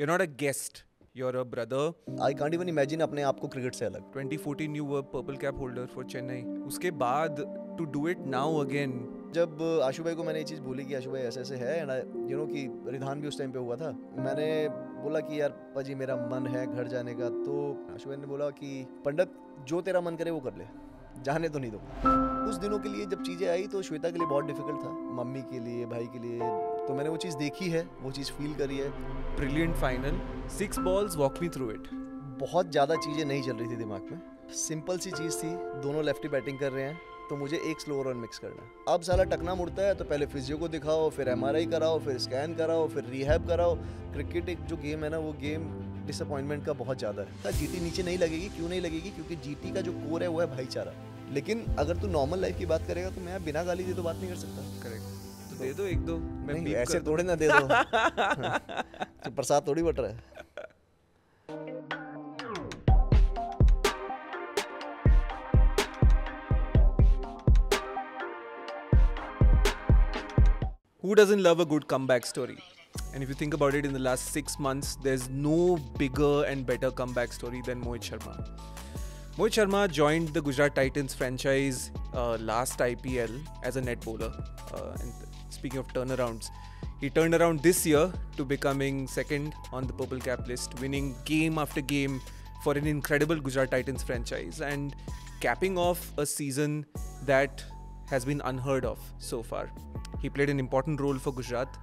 You not a guest You're a brother I can't even imagine अपने आप को cricket से अलग twenty fourteen you purple cap holder for Chennai उसके बाद to do it now again जब आशु भाई को मैंने ये चीज़ बोली कि आशु भाई ऐसे ऐसे है एंड यू नो कि रिधान भी उस टाइम पे हुआ था मैंने बोला कि यार पाजी मेरा मन है घर जाने का तो आशु भाई ने बोला कि पंडित जो तेरा मन करे वो कर ले जाने तो नहीं दो उस दिनों के लिए जब चीज़ें आई तो श्वेता के लिए बहुत डिफिकल्ट था मम्मी के लिए भाई के लिए तो मैंने वो चीज़ देखी है वो चीज़ फील करी है brilliant final six balls walk me through it बहुत ज़्यादा चीज़ें नहीं चल रही थी दिमाग में सिंपल सी चीज़ थी दोनों लेफ्टी बैटिंग कर रहे हैं तो मुझे एक स्लो रन मिक्स करना है अब सारा टकना मुड़ता है तो पहले फिजियो को दिखाओ फिर एम कराओ फिर स्कैन कराओ फिर रिहैब कराओ क्रिकेट एक जो गेम है ना वो गेम डिसअपॉइंटमेंट का बहुत ज़्यादा है जीटी हाँ, नीचे नहीं लगेगी क्यों नहीं लगेगी क्योंकि जीटी का जो कोर है वो है भाईचारा लेकिन अगर तू नॉर्मल लाइफ की बात करेगा तो मैं बिना गाली दिए तो बात नहीं कर सकता करेक्ट तो दे दो एक दो मैं नहीं, ऐसे थोड़े ना दे दो तो प्रसाद थोड़ी बट रहा है Who doesn't love a good comeback story? And if you think about it, in the last six months, there's no bigger and better comeback story than Mohit Sharma. Mohit Sharma joined the Gujarat Titans franchise uh, last IPL as a net bowler. Uh, and speaking of turnarounds, he turned around this year to becoming second on the Purple Cap list, winning game after game for an incredible Gujarat Titans franchise and capping off a season that has been unheard of so far. He played an important role for Gujarat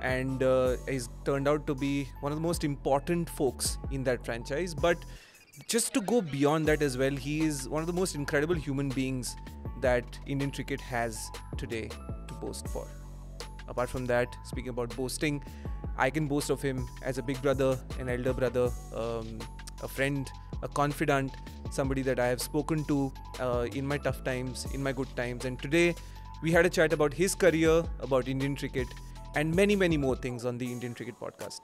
and uh, he's turned out to be one of the most important folks in that franchise. But just to go beyond that as well, he is one of the most incredible human beings that Indian cricket has today to boast for. Apart from that, speaking about boasting, I can boast of him as a big brother, an elder brother, um, a friend, a confidant, somebody that I have spoken to uh, in my tough times, in my good times. And today we had a chat about his career, about Indian cricket, and many, many more things on the Indian Cricket Podcast.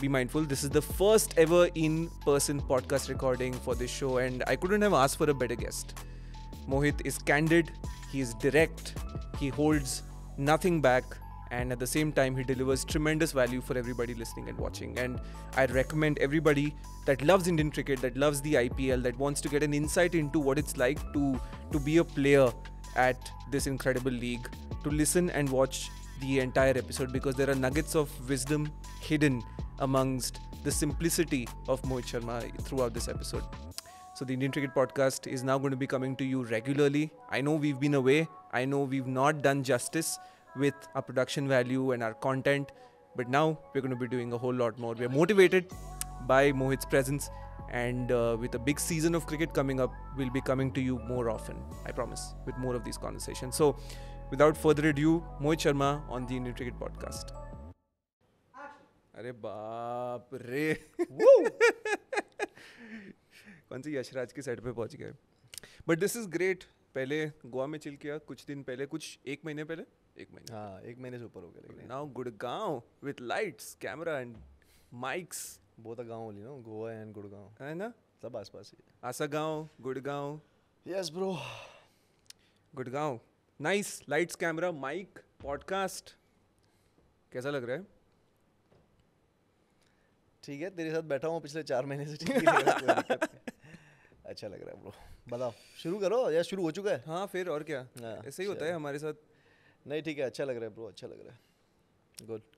Be mindful, this is the first ever in person podcast recording for this show, and I couldn't have asked for a better guest. Mohit is candid, he is direct, he holds nothing back and at the same time he delivers tremendous value for everybody listening and watching and i recommend everybody that loves indian cricket that loves the ipl that wants to get an insight into what it's like to to be a player at this incredible league to listen and watch the entire episode because there are nuggets of wisdom hidden amongst the simplicity of Mohit Sharma throughout this episode. So the Indian Cricket Podcast is now going to be coming to you regularly. I know we've been away, I know we've not done justice with our production value and our content, but now we're going to be doing a whole lot more. We're motivated by Mohit's presence, and uh, with a big season of cricket coming up, we'll be coming to you more often, I promise, with more of these conversations. So, without further ado, Mohit Sharma on the Indian Cricket Podcast. अरे बाप रे कौन सी यशराज की set पे पहुंच गए but this is great पहले गोवा में चिल किया कुछ दिन पहले कुछ एक महीने पहले एक महीने हाँ एक महीने से ऊपर हो गया लेकिन now Gurgaon with lights camera and mics बहुत गाँव बोली ना गोवा एंड गुड़गांव है ना सब आस पास ही आसा गाँव Gurgaon yes bro Gurgaon nice lights camera mic podcast कैसा लग रहा है ठीक है तेरे साथ बैठा हूँ पिछले चार महीने से ठीक है अच्छा लग रहा है ब्रो बताओ शुरू करो या शुरू हो चुका है हाँ फिर और क्या हाँ, ऐसे ही होता है हमारे साथ नहीं ठीक है अच्छा लग रहा है ब्रो अच्छा लग रहा है गुड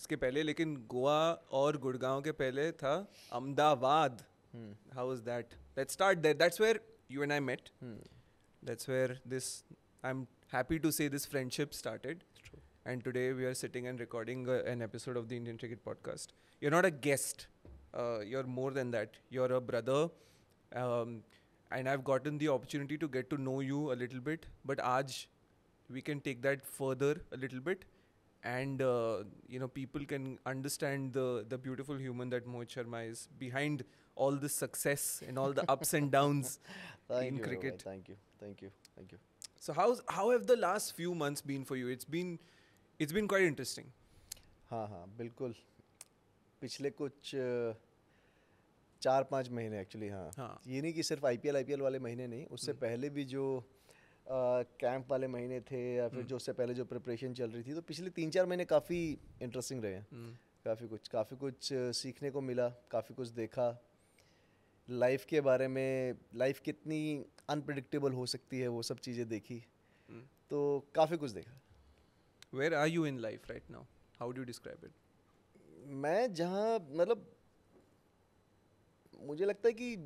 इसके पहले लेकिन गोवा और गुड़गांव के पहले था Ahmedabad how is that let start that that's where you and I met that's where this I am happy to say this friendship started and today we are sitting and recording an episode of the Indian cricket podcast you are not a guest you are more than that you are a brother Um, and I've gotten the opportunity to get to know you a little bit. But Aj, we can take that further a little bit, and uh, you know people can understand the the beautiful human that Mohit Sharma is behind all this success and all the ups and downs in you, cricket. Thank you, thank you, thank you. So how's how have the last few months been for you? It's been it's been quite interesting. हाँ हाँ बिल्कुल पिछले कुछ uh, चार पाँच महीने actually हाँ।, हाँ।, ये नहीं कि सिर्फ आई पी वाले महीने नहीं उससे हम्म। पहले भी जो कैंप वाले महीने थे या फिर हम्म। जो उससे पहले जो प्रिपरेशन चल रही थी तो पिछले तीन चार महीने काफ़ी इंटरेस्टिंग रहे हैं हम्म। काफ़ी कुछ काफ़ी कुछ सीखने को मिला काफ़ी कुछ देखा लाइफ के बारे में लाइफ कितनी अनप्रडिक्टेबल हो सकती है वो सब चीज़ें देखी तो काफ़ी कुछ देखा where are you in life right now how do describe it मैं जहाँ मतलब मुझे लगता है कि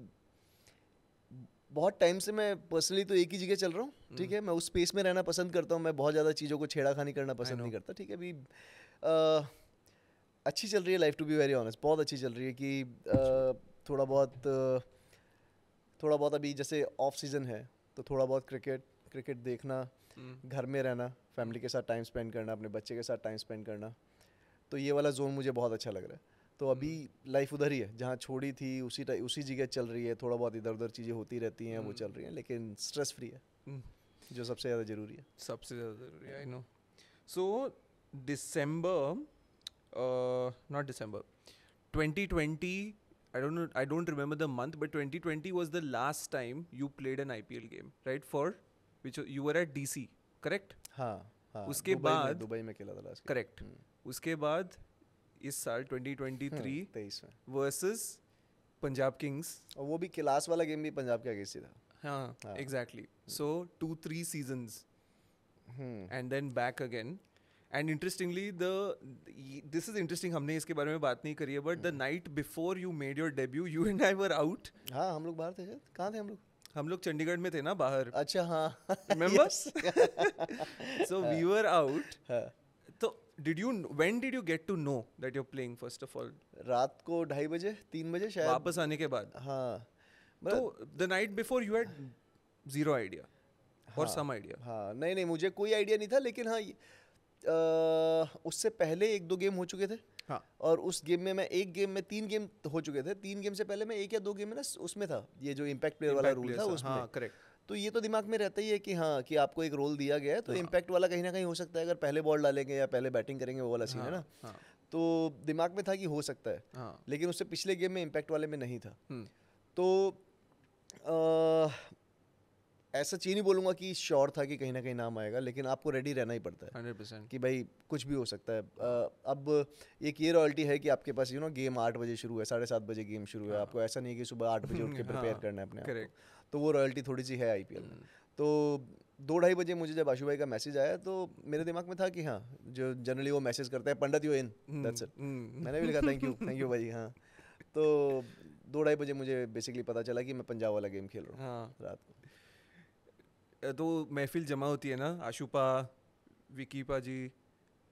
बहुत टाइम से मैं पर्सनली तो एक ही जगह चल रहा हूँ हम्म। ठीक है मैं उस स्पेस में रहना पसंद करता हूँ मैं बहुत ज़्यादा चीज़ों को छेड़ाखानी करना पसंद नहीं करता ठीक है अभी अच्छी चल रही है life to be very honest बहुत अच्छी चल रही है कि अच्छा। थोड़ा बहुत थोड़ा बहुत अभी जैसे ऑफ सीज़न है तो थोड़ा बहुत क्रिकेट क्रिकेट देखना हम्म। घर में रहना फैमिली के साथ टाइम स्पेंड करना अपने बच्चे के साथ टाइम स्पेंड करना तो ये वाला जोन मुझे बहुत अच्छा लग रहा है तो अभी लाइफ उधर ही है जहाँ छोड़ी थी उसी उसी जगह चल रही है थोड़ा बहुत इधर उधर चीज़ें होती रहती हैं वो हम्म। चल रही हैं लेकिन स्ट्रेस फ्री है हम्म, जो सबसे ज़्यादा ज़रूरी है सबसे ज़्यादा ज़रूरी है I know so December not December 2020 I don't know, I don't remember the month, but 2020 was the last time you played an IPL game, right? For which you were at DC, correct? हाँ, हाँ, उसके बाद Dubai में खेला था last हम्म। Correct उसके बाद इस साल 2023 वर्सेस पंजाब किंग्स और वो भी क्लास वाला गेम भी पंजाब के अगेंस्ट ही था हाँ exactly so two three seasons and then back again and interestingly the this is interesting हमने इसके बारे में बात नहीं करी है but the night before you made your debut you and I were out हाँ हम लोग बाहर थे कहाँ थे हम लोग हम लोग चंडीगढ़ में थे ना बाहर अच्छा हाँ so we were out did you when did you get to know that you are playing first of all रात को ढाई बजे तीन बजे शायद वापस आने के बाद हाँ तो the night before you had zero idea और सम आइडिया हाँ नहीं नहीं मुझे कोई आइडिया नहीं था लेकिन हाँ उससे पहले एक दो गेम हो चुके थे हाँ और उस गेम में मैं एक गेम में तीन गेम हो चुके थे तीन गेम से पहले मैं एक या दो गेम में ना उसमें था ये जो इम्पैक्ट प्लेयर वाला रूल था उसमें करेक्ट हाँ, तो ये तो दिमाग में रहता ही है कि हाँ कि आपको एक रोल दिया गया है तो इम्पैक्ट हाँ। वाला कहीं ना कहीं हो सकता है अगर पहले बॉल डालेंगे या पहले बैटिंग करेंगे वो वाला सीन है हाँ, ना हाँ। तो दिमाग में था कि हो सकता है लेकिन उससे पिछले गेम में इम्पैक्ट वाले में नहीं था हम्म। तो ऐसा चीज नहीं बोलूंगा कि श्योर था कि कहीं ना कहीं नाम आएगा लेकिन आपको रेडी रहना ही पड़ता है 100% कि भाई कुछ भी हो सकता है आ, अब एक ये रॉयल्टी है कि आपके पास यू नो गेम आठ बजे शुरू है साढ़े सात बजे गेम शुरू है आपको ऐसा नहीं है कि सुबह आठ बजे उठ के प्रिपेयर करना है अपने तो वो रॉयल्टी थोड़ी सी है आई पी में हम्म। तो दो ढाई बजे मुझे जब आशु भाई का मैसेज आया तो मेरे दिमाग में था कि हाँ जो जनरली वो मैसेज करता है Pandit you in that's it मैंने भी लिखा थैंक यू थैंक यू भाई हाँ तो दो ढाई बजे मुझे बेसिकली पता चला कि मैं पंजाब वाला गेम खेल रहा हूँ हाँ। रात को तो महफिल जमा होती है ना आशुपा विकीपा जी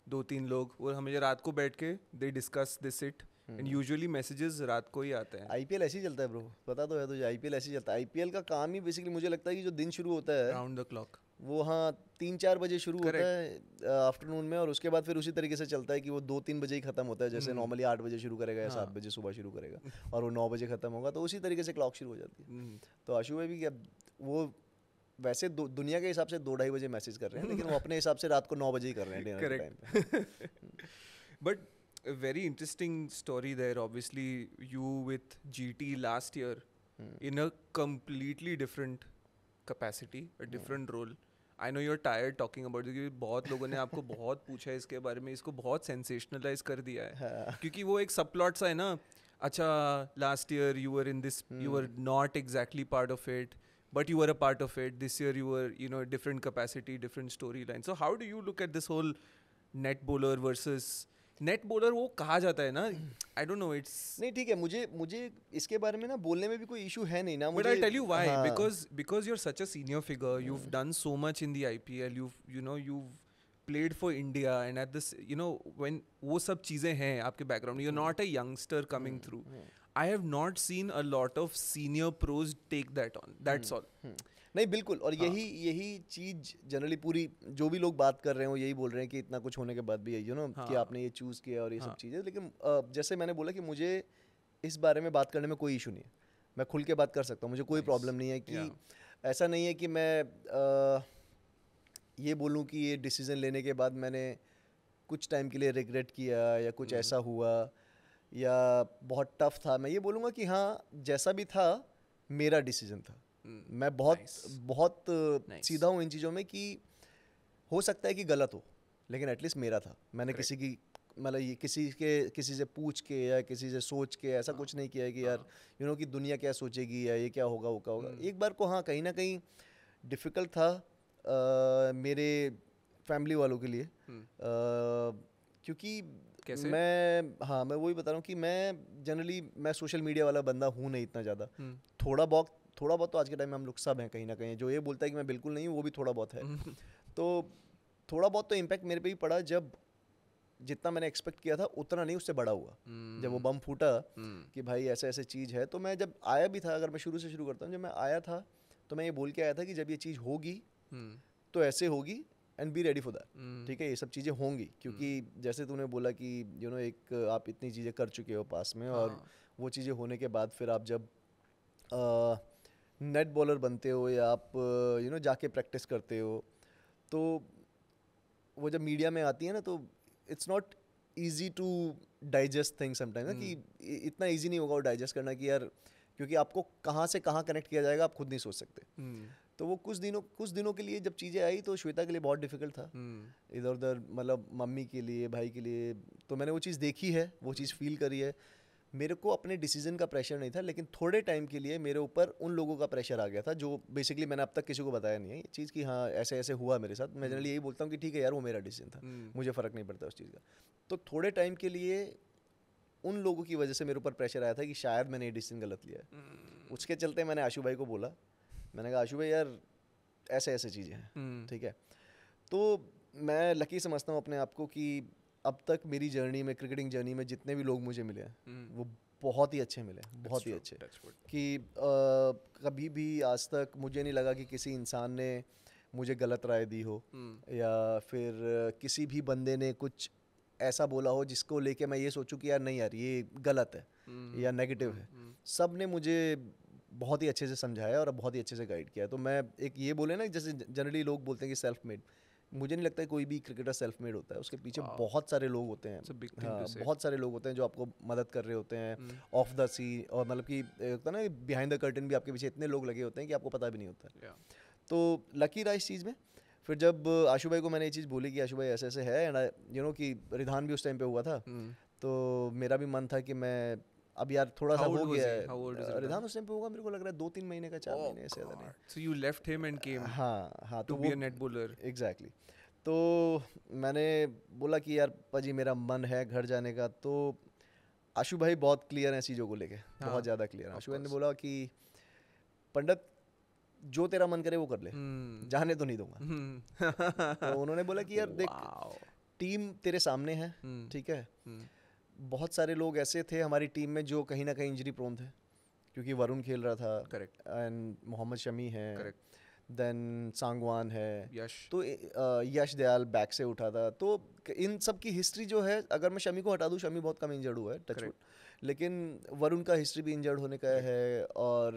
दो तीन लोग और हमें रात को बैठ के they discuss this it and usually messages रात को ही आते हैं आईपीएल ऐसे ही चलता है ब्रो पता तो है तुझे आईपीएल ऐसे ही चलता है आईपीएल का काम ही बेसिकली मुझे लगता है कि जो दिन शुरू होता है राउंड द क्लॉक वो हाँ तीन चार बजे शुरू होता है आफ्टरनून में और उसके बाद फिर उसी तरीके से चलता है कि वो दो तीन बजे ही खत्म होता है जैसे नॉर्मली hmm। आठ बजे शुरू करेगा या सात हाँ। बजे सुबह शुरू करेगा और वो नौ बजे खत्म होगा तो उसी तरीके से क्लॉक शुरू हो जाती है hmm। तो आशु भाई भी क्या वो वैसे दुनिया के हिसाब से दो ढाई बजे मैसेज कर रहे हैं लेकिन वो अपने हिसाब से रात को नौ बजे ही कर रहे हैं but a very interesting story there. Obviously, you with GT last year mm. in a completely different capacity, a different mm. role. I know you're tired talking about क्योंकि बहुत लोगों ने आपको बहुत पूछा है इसके बारे में इसको बहुत सेंसेशनलाइज कर दिया है क्योंकि वो एक सब प्लॉट सा है ना अच्छा last year you are in this you are not exactly part of it but you are a part of it this year you are you know different capacity different story line so how do you look at this whole net bowler versus net bowler वो कहा जाता है ना I don't know it's नहीं ठीक है मुझे मुझे इसके बारे में ना बोलने में भी कोई इशू है नहीं ना but I tell you why because because you are such a senior figure you have done so much in the IPL you you know you played for India and at this you know when वो सब चीज़ें हैं आपके background you are not a youngster coming through I have not seen a lot of senior pros take that on that's all नहीं बिल्कुल और हाँ। यही यही चीज जनरली पूरी जो भी लोग बात कर रहे हो यही बोल रहे हैं कि इतना कुछ होने के बाद भी यू नो हाँ। कि आपने ये चूज़ किया और ये हाँ। सब चीज़ें लेकिन जैसे मैंने बोला कि मुझे इस बारे में बात करने में कोई इशू नहीं है मैं खुल के बात कर सकता हूँ मुझे कोई प्रॉब्लम नहीं है कि ऐसा नहीं है कि मैं ये बोलूँ कि ये डिसीज़न लेने के बाद मैंने कुछ टाइम के लिए रिग्रेट किया या कुछ mm-hmm। ऐसा हुआ या बहुत टफ था मैं ये बोलूँगा कि हाँ जैसा भी था मेरा डिसीज़न था मैं बहुत nice. बहुत nice. सीधा हूँ इन चीज़ों में कि हो सकता है कि गलत हो लेकिन एटलीस्ट मेरा था मैंने Correct. किसी की मतलब ये किसी के किसी से पूछ के या किसी से सोच के ऐसा आ, हाँ। कुछ नहीं किया है कि यार यू हाँ। नो know, कि दुनिया क्या सोचेगी या ये क्या होगा वो क्या होगा हम्म। एक बार को हाँ कहीं ना कहीं डिफ़िकल्ट था आ, मेरे फैमिली वालों के लिए आ, हम्म। क्योंकि कैसे? मैं हाँ मैं वही बता रहा हूँ कि मैं जनरली मैं सोशल मीडिया वाला बंदा हूँ नहीं इतना ज़्यादा हम्म। थोड़ा बहुत थोड़ा बहुत तो आज के टाइम में हम लोग सब हैं कहीं ना कहीं जो ये बोलता है कि मैं बिल्कुल नहीं हूँ वो भी थोड़ा बहुत है तो थोड़ा बहुत तो इम्पैक्ट मेरे पे भी पड़ा जब जितना मैंने एक्सपेक्ट किया था उतना नहीं उससे बड़ा हुआ हम्म। जब वो बम फूटा हम्म। कि भाई ऐसे ऐसे चीज़ है तो मैं जब आया भी था अगर मैं शुरू से शुरू करता हूँ जब मैं आया था तो मैं ये बोल के आया था कि जब ये चीज़ होगी हम्म। तो ऐसे होगी and be ready for that ठीक है ये सब चीज़ें होंगी क्योंकि जैसे तूने बोला कि यू नो एक आप इतनी चीज़ें कर चुके हो पास में हाँ। और वो चीज़ें होने के बाद फिर आप जब नेट बॉलर बनते हो या आप यू नो जाके प्रैक्टिस करते हो तो वो जब मीडिया में आती है ना तो it's not easy to digest thing sometime ना कि हम्म। इतना ईजी नहीं होगा वो डाइजेस्ट करना कि यार क्योंकि आपको कहाँ से कहाँ कनेक्ट किया जाएगा आप खुद नहीं सोच सकते हम्म। तो वो कुछ दिनों कुछ दिनों के लिए जब चीज़ें आई तो श्वेता के लिए बहुत डिफिकल्ट था हम्म। इधर उधर मतलब मम्मी के लिए भाई के लिए तो मैंने वो चीज़ देखी है वो चीज़ फील करी है मेरे को अपने डिसीजन का प्रेशर नहीं था लेकिन थोड़े टाइम के लिए मेरे ऊपर उन लोगों का प्रेशर आ गया था जो बेसिकली मैंने अब तक किसी को बताया नहीं है ये चीज़ कि हाँ ऐसे ऐसे हुआ मेरे साथ मैं जनरली यही बोलता हूँ कि ठीक है यार वो मेरा डिसीजन था हम्म। मुझे फ़र्क नहीं पड़ता उस चीज़ का तो थोड़े टाइम के लिए उन लोगों की वजह से मेरे ऊपर प्रेशर आया था कि शायद मैंने ये डिसीजन गलत लिया है हम्म। उसके चलते मैंने आशू भाई को बोला मैंने कहा आशू भाई यार ऐसे ऐसे चीज़ें हैं हम्म। ठीक है तो मैं लकी समझता हूँ अपने आप को कि अब तक मेरी जर्नी में क्रिकेटिंग जर्नी में जितने भी लोग मुझे मिले हैं हम्म। वो बहुत ही अच्छे मिले बहुत ही अच्छे कि कभी भी आज तक मुझे नहीं लगा कि किसी इंसान ने मुझे गलत राय दी हो हम्म। या फिर किसी भी बंदे ने कुछ ऐसा बोला हो जिसको लेके मैं ये सोचूं कि यार नहीं यार ये गलत है हम्म। या नेगेटिव है सब ने मुझे बहुत ही अच्छे से समझाया और बहुत ही अच्छे से गाइड किया तो मैं एक ये बोले ना जैसे जनरली लोग बोलते हैं कि सेल्फ मेड मुझे नहीं लगता कोई भी क्रिकेटर सेल्फ मेड होता है उसके पीछे wow. हाँ। बहुत सारे लोग होते हैं हाँ, बहुत सारे लोग होते हैं जो आपको मदद कर रहे होते हैं ऑफ द सी और मतलब कि ना बिहाइंड द कर्टन भी आपके पीछे इतने लोग लगे होते हैं कि आपको पता भी नहीं होता yeah. तो लकी रहा इस चीज़ में फिर जब आशू भाई को मैंने ये चीज़ बोली कि आशू भाई ऐसे ऐसे है एंड यू नो कि रिधान भी उस टाइम पे हुआ था hmm. तो मेरा भी मन था कि मैं अब यार थोड़ा सा हो गया है रिधान उस टाइम पे होगा मेरे को लग रहा है दो तीन महीने का चार oh, महीने से ज़्यादा नहीं so you left him and came हाँ हाँ तो वो नेट बोलर एग्जैक्टली तो मैंने बोला कि यार पाजी मेरा मन है घर जाने का तो आशु भाई बहुत क्लियर हैं चीज़ों को लेके हाँ, बहुत ज़्यादा क्लियर हैं आशु भाई ने बोला कि पंडित जो तेरा मन करे वो कर ले hmm. जाने तो नहीं दूंगा hmm. तो उन्होंने बोला कि यार देख टीम तेरे सामने है hmm. ठीक hmm. है बहुत सारे लोग ऐसे थे हमारी टीम में जो कहीं ना कहीं इंजरी प्रोन थे क्योंकि वरुण खेल रहा था करेक्ट एंड मोहम्मद शमी है करेक्ट देन सांगवान है यश तो यश दयाल बैक से उठा था तो इन सब की हिस्ट्री जो है अगर मैं शमी को हटा दूँ शमी बहुत कम इंजर्ड हुआ है टच लेकिन वरुण का हिस्ट्री भी इंजर्ड होने का है और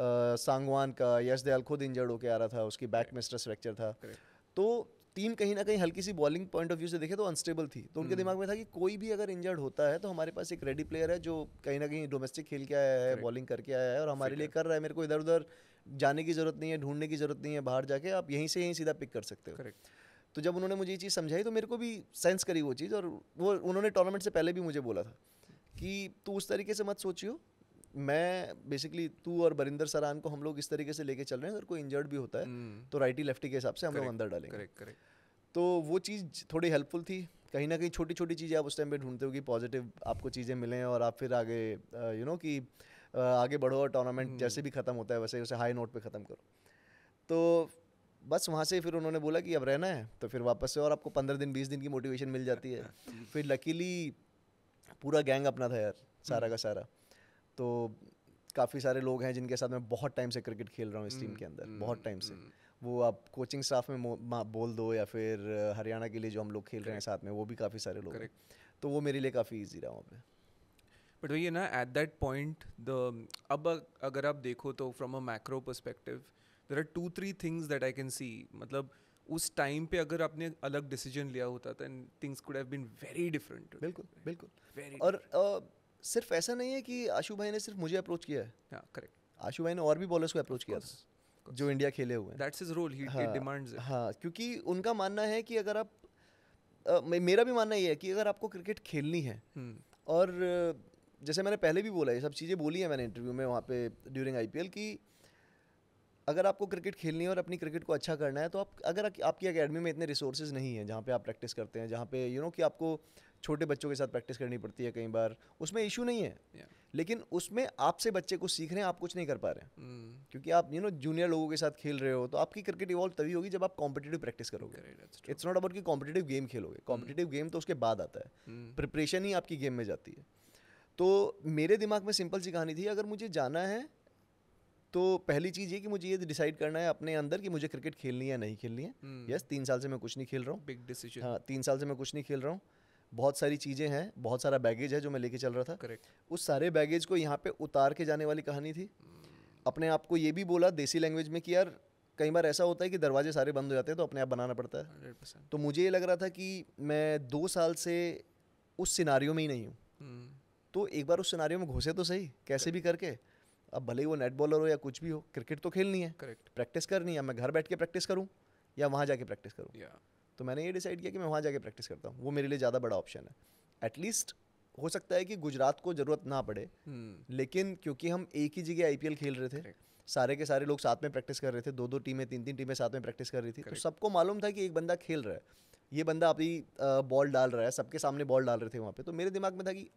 आ, सांगवान का यश दयाल खुद इंजर्ड होके आ रहा था उसकी बैक में स्ट्रेस फ्रैक्चर था तो टीम कहीं ना कहीं हल्की सी बॉलिंग पॉइंट ऑफ व्यू से देखे तो अनस्टेबल थी तो उनके हम्म। दिमाग में था कि कोई भी अगर इंजर्ड होता है तो हमारे पास एक रेडी प्लेयर है जो कहीं ना कहीं डोमेस्टिक खेल के आया है बॉलिंग करके आया है और हमारे लिए कर रहा है मेरे को इधर उधर जाने की जरूरत नहीं है ढूंढने की जरूरत नहीं है बाहर जाके आप यहीं से यहीं सीधा पिक कर सकते हो तो जब उन्होंने मुझे ये चीज़ समझाई तो मेरे को भी सेंस करी वो चीज़ और वो उन्होंने टूर्नामेंट से पहले भी मुझे बोला था कि तू उस तरीके से मत सोचियो मैं बेसिकली तू और बरिंदर सरान को हम लोग इस तरीके से लेके चल रहे हैं अगर कोई इंजर्ड भी होता है हम्म। तो राइटी लेफ्टी के हिसाब से हम लोग अंदर डालेंगे करेक्ट करेक्ट तो वो चीज़ थोड़ी हेल्पफुल थी कहीं ना कहीं छोटी छोटी चीज़ें आप उस टाइम पे ढूंढते हो कि पॉजिटिव आपको चीज़ें मिलें और आप फिर आगे यू नो कि आगे बढ़ो और टूर्नामेंट हम्म। जैसे भी ख़त्म होता है वैसे वैसे हाई नोट पे ख़त्म करो तो बस वहाँ से फिर उन्होंने बोला कि अब रहना है तो फिर वापस से और आपको पंद्रह दिन बीस दिन की मोटिवेशन मिल जाती है फिर लकीली पूरा गैंग अपना था यार सारा का सारा तो काफ़ी सारे लोग हैं जिनके साथ मैं बहुत टाइम से क्रिकेट खेल रहा हूँ इस टीम हम्म, के अंदर हम्म, बहुत टाइम से हम्म। वो आप कोचिंग स्टाफ में बोल दो या फिर हरियाणा के लिए जो हम लोग खेल रहे हैं साथ में वो भी काफ़ी सारे लोग हैं तो वो मेरे लिए काफ़ी ईजी रहा वहाँ पे बट वही ना एट दैट पॉइंट द अब अगर आप देखो तो from a macro perspective there are two three things that I can see मतलब उस टाइम पे अगर आपने अलग डिसीजन लिया होता तो and things could have been very different बिल्कुल बिल्कुल और सिर्फ ऐसा नहीं है कि आशु भाई ने सिर्फ मुझे अप्रोच किया है करेक्ट आशु भाई ने और भी बॉलर्स को अप्रोच किया था जो इंडिया खेले हुए हैं दैट्स इज रोल ही डिमांड्स हाँ क्योंकि उनका मानना है कि अगर आप Uh, मेरा भी मानना ये है कि अगर आपको क्रिकेट खेलनी है hmm. और जैसे मैंने पहले भी बोला ये सब चीज़ें बोली हैं मैंने इंटरव्यू में वहाँ पे ड्यूरिंग आईपीएल की अगर आपको क्रिकेट खेलनी है और अपनी क्रिकेट को अच्छा करना है तो आप अगर आपकी अकेडमी में इतने रिसोर्सेज नहीं हैं जहाँ पे आप प्रैक्टिस करते हैं जहाँ पे यू you नो know, कि आपको छोटे बच्चों के साथ प्रैक्टिस करनी पड़ती है कई बार उसमें इशू नहीं है yeah. लेकिन उसमें आपसे बच्चे कुछ सीख रहे हैं आप कुछ नहीं कर पा रहे हैं mm. क्योंकि आप यू नो जूनियर लोगों के साथ खेल रहे हो तो आपकी क्रिकेट इवॉल्व तभी होगी जब आप कॉम्पिटेटिव प्रैक्टिस करोगे इट्स नॉट अबाउट कि कॉम्पिटेटिव गेम खेलोगे कॉम्पिटेटिव hmm. गेम तो उसके बाद आता है प्रिपरेशन hmm. ही आपकी गेम में जाती है तो मेरे दिमाग में सिंपल सी कहानी थी अगर मुझे जाना है तो पहली चीज़ ये कि मुझे ये डिसाइड करना है अपने अंदर कि मुझे क्रिकेट खेलनी है या नहीं खेलनी है यस hmm. yes, तीन साल से मैं कुछ नहीं खेल रहा हूँ बिग डिसीजन हाँ तीन साल से मैं कुछ नहीं खेल रहा हूँ बहुत सारी चीज़ें हैं बहुत सारा बैगेज है जो मैं लेके चल रहा था करेक्ट उस सारे बैगेज को यहाँ पे उतार के जाने वाली कहानी थी अपने आप को ये भी बोला देसी लैंग्वेज में कि यार कई बार ऐसा होता है कि दरवाजे सारे बंद हो जाते हैं तो अपने आप बनाना पड़ता है 100%. तो मुझे ये लग रहा था कि मैं दो साल से उस सिनारियों में ही नहीं हूँ हम्म। तो एक बार उस सिनारियों में घुसे तो सही कैसे भी करके अब भले ही वो नेट बॉलर हो या कुछ भी हो क्रिकेट तो खेलनी है करेक्ट प्रैक्टिस करनी है मैं घर बैठ के प्रैक्टिस करूँ या वहाँ जाके प्रैक्टिस करूँ तो मैंने ये डिसाइड किया कि मैं वहाँ जाके प्रैक्टिस करता हूँ वो मेरे लिए ज़्यादा बड़ा ऑप्शन है एटलीस्ट हो सकता है कि गुजरात को ज़रूरत ना पड़े हम्म। लेकिन क्योंकि हम एक ही जगह आई खेल रहे थे सारे के सारे लोग साथ में प्रैक्टिस कर रहे थे दो दो टीमें तीन तीन टीमें साथ में प्रैक्टिस कर रही थी तो सबको मालूम था कि एक बंदा खेल रहा है ये बंदा अपनी बॉल डाल रहा है सबके सामने बॉल डाल रहे थे वहाँ पे तो मेरे दिमाग में था कि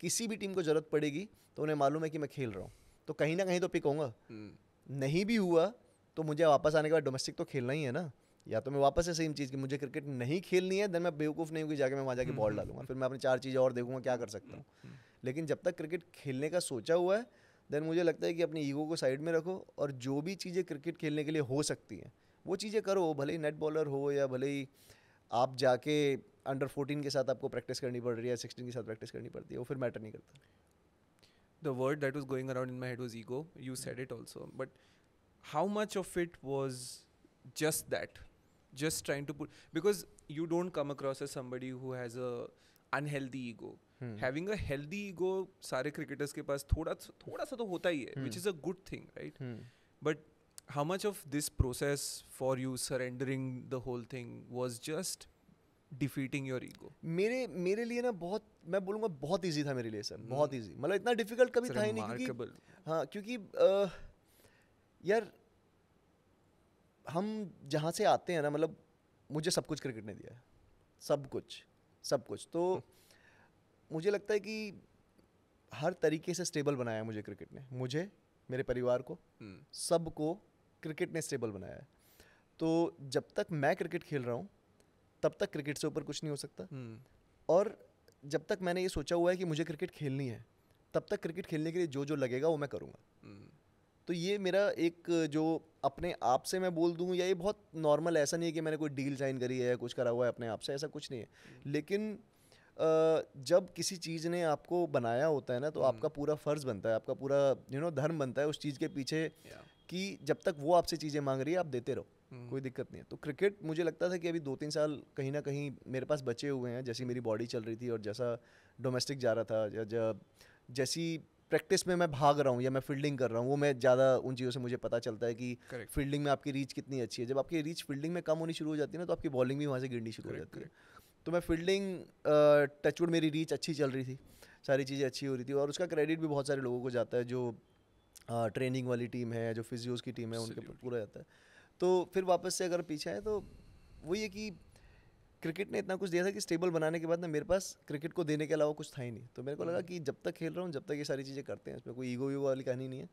किसी भी टीम को ज़रूरत पड़ेगी तो उन्हें मालूम है कि मैं खेल रहा हूँ तो कहीं ना कहीं तो पिक होगा हम्म। नहीं भी हुआ तो मुझे वापस आने के बाद डोमेस्टिक तो खेलना ही है ना या तो मैं वापस से सेम चीज़ की मुझे क्रिकेट नहीं खेलनी है देन मैं बेवकूफ़ नहीं होगी जाके मैं वहाँ जाके बॉल हम्म, हम्म। डालूंगा फिर मैं अपनी चार चीज़ें और देखूंगा क्या कर सकता हूँ हम्म, लेकिन जब तक क्रिकेट खेलने का सोचा हुआ है देन मुझे लगता है कि अपनी ईगो को साइड में रखो और जो भी चीज़ें क्रिकेट खेलने के लिए हो सकती हैं वो चीज़ें करो भले ही नेट बॉलर हो या भले ही आप जाके अंडर फोर्टीन के साथ आपको प्रैक्टिस करनी पड़ रही है सिक्सटीन के साथ प्रैक्टिस करनी पड़ती है वो फिर मैटर नहीं करता the word that was going around in my head was ego you said it also but how much of it was just that just trying to put because you don't come across as somebody who has a unhealthy ego. Having a healthy ego सारे cricketers के पास थोड़ा थोड़ा सा तो होता ही है which is a good thing right but how much of this process for you surrendering the whole thing was just defeating your ego मेरे मेरे लिए ना बहुत मैं बोलूँगा बहुत ईजी था मेरे लिए सर hmm. बहुत ईजी मतलब इतना डिफिकल्ट कभी था ही नहीं क्योंकि हाँ क्योंकि uh, यार हम जहाँ से आते हैं ना मतलब मुझे सब कुछ क्रिकेट ने दिया है सब कुछ सब कुछ तो मुझे लगता है कि हर तरीके से स्टेबल बनाया है मुझे क्रिकेट ने मुझे मेरे परिवार को हम्म। सबको क्रिकेट ने स्टेबल बनाया है तो जब तक मैं क्रिकेट खेल रहा हूँ तब तक क्रिकेट से ऊपर कुछ नहीं हो सकता हम्म। और जब तक मैंने ये सोचा हुआ है कि मुझे क्रिकेट खेलनी है तब तक क्रिकेट खेलने के लिए जो जो लगेगा वो मैं करूँगा तो ये मेरा एक जो अपने आप से मैं बोल दूँ या ये बहुत नॉर्मल ऐसा नहीं है कि मैंने कोई डील साइन करी है या कुछ करा हुआ है अपने आप से ऐसा कुछ नहीं है लेकिन जब किसी चीज़ ने आपको बनाया होता है ना तो आपका हम्म। पूरा फ़र्ज़ बनता है आपका पूरा यू नो धर्म बनता है उस चीज़ के पीछे कि जब तक वो आपसे चीज़ें मांग रही है आप देते रहो हम्म। कोई दिक्कत नहीं है तो क्रिकेट मुझे लगता था कि अभी दो तीन साल कहीं ना कहीं मेरे पास बचे हुए हैं जैसी मेरी बॉडी चल रही थी और जैसा डोमेस्टिक जा रहा था जब जैसी प्रैक्टिस में मैं भाग रहा हूँ या मैं फील्डिंग कर रहा हूँ वो मैं ज़्यादा उन चीज़ों से मुझे पता चलता है कि Correct. फील्डिंग में आपकी रीच कितनी अच्छी है जब आपकी रीच फील्डिंग में कम होनी शुरू हो जाती है ना तो आपकी बॉलिंग भी वहाँ से गिरनी शुरू हो जाती है तो मैं फील्डिंग टचवुड मेरी रीच अच्छी चल रही थी सारी चीज़ें अच्छी हो रही थी और उसका क्रेडिट भी बहुत सारे लोगों को जाता है जो ट्रेनिंग वाली टीम है जो फिजियोज की टीम है उनके पूरा जाता है तो फिर वापस से अगर पीछे आए तो वही है कि क्रिकेट ने इतना कुछ दिया था कि स्टेबल बनाने के बाद ना मेरे पास क्रिकेट को देने के अलावा कुछ था ही नहीं तो मेरे को लगा कि जब तक खेल रहा हूँ जब तक ये सारी चीज़ें करते हैं इसमें कोई ईगो वीगो वाली कहानी नहीं है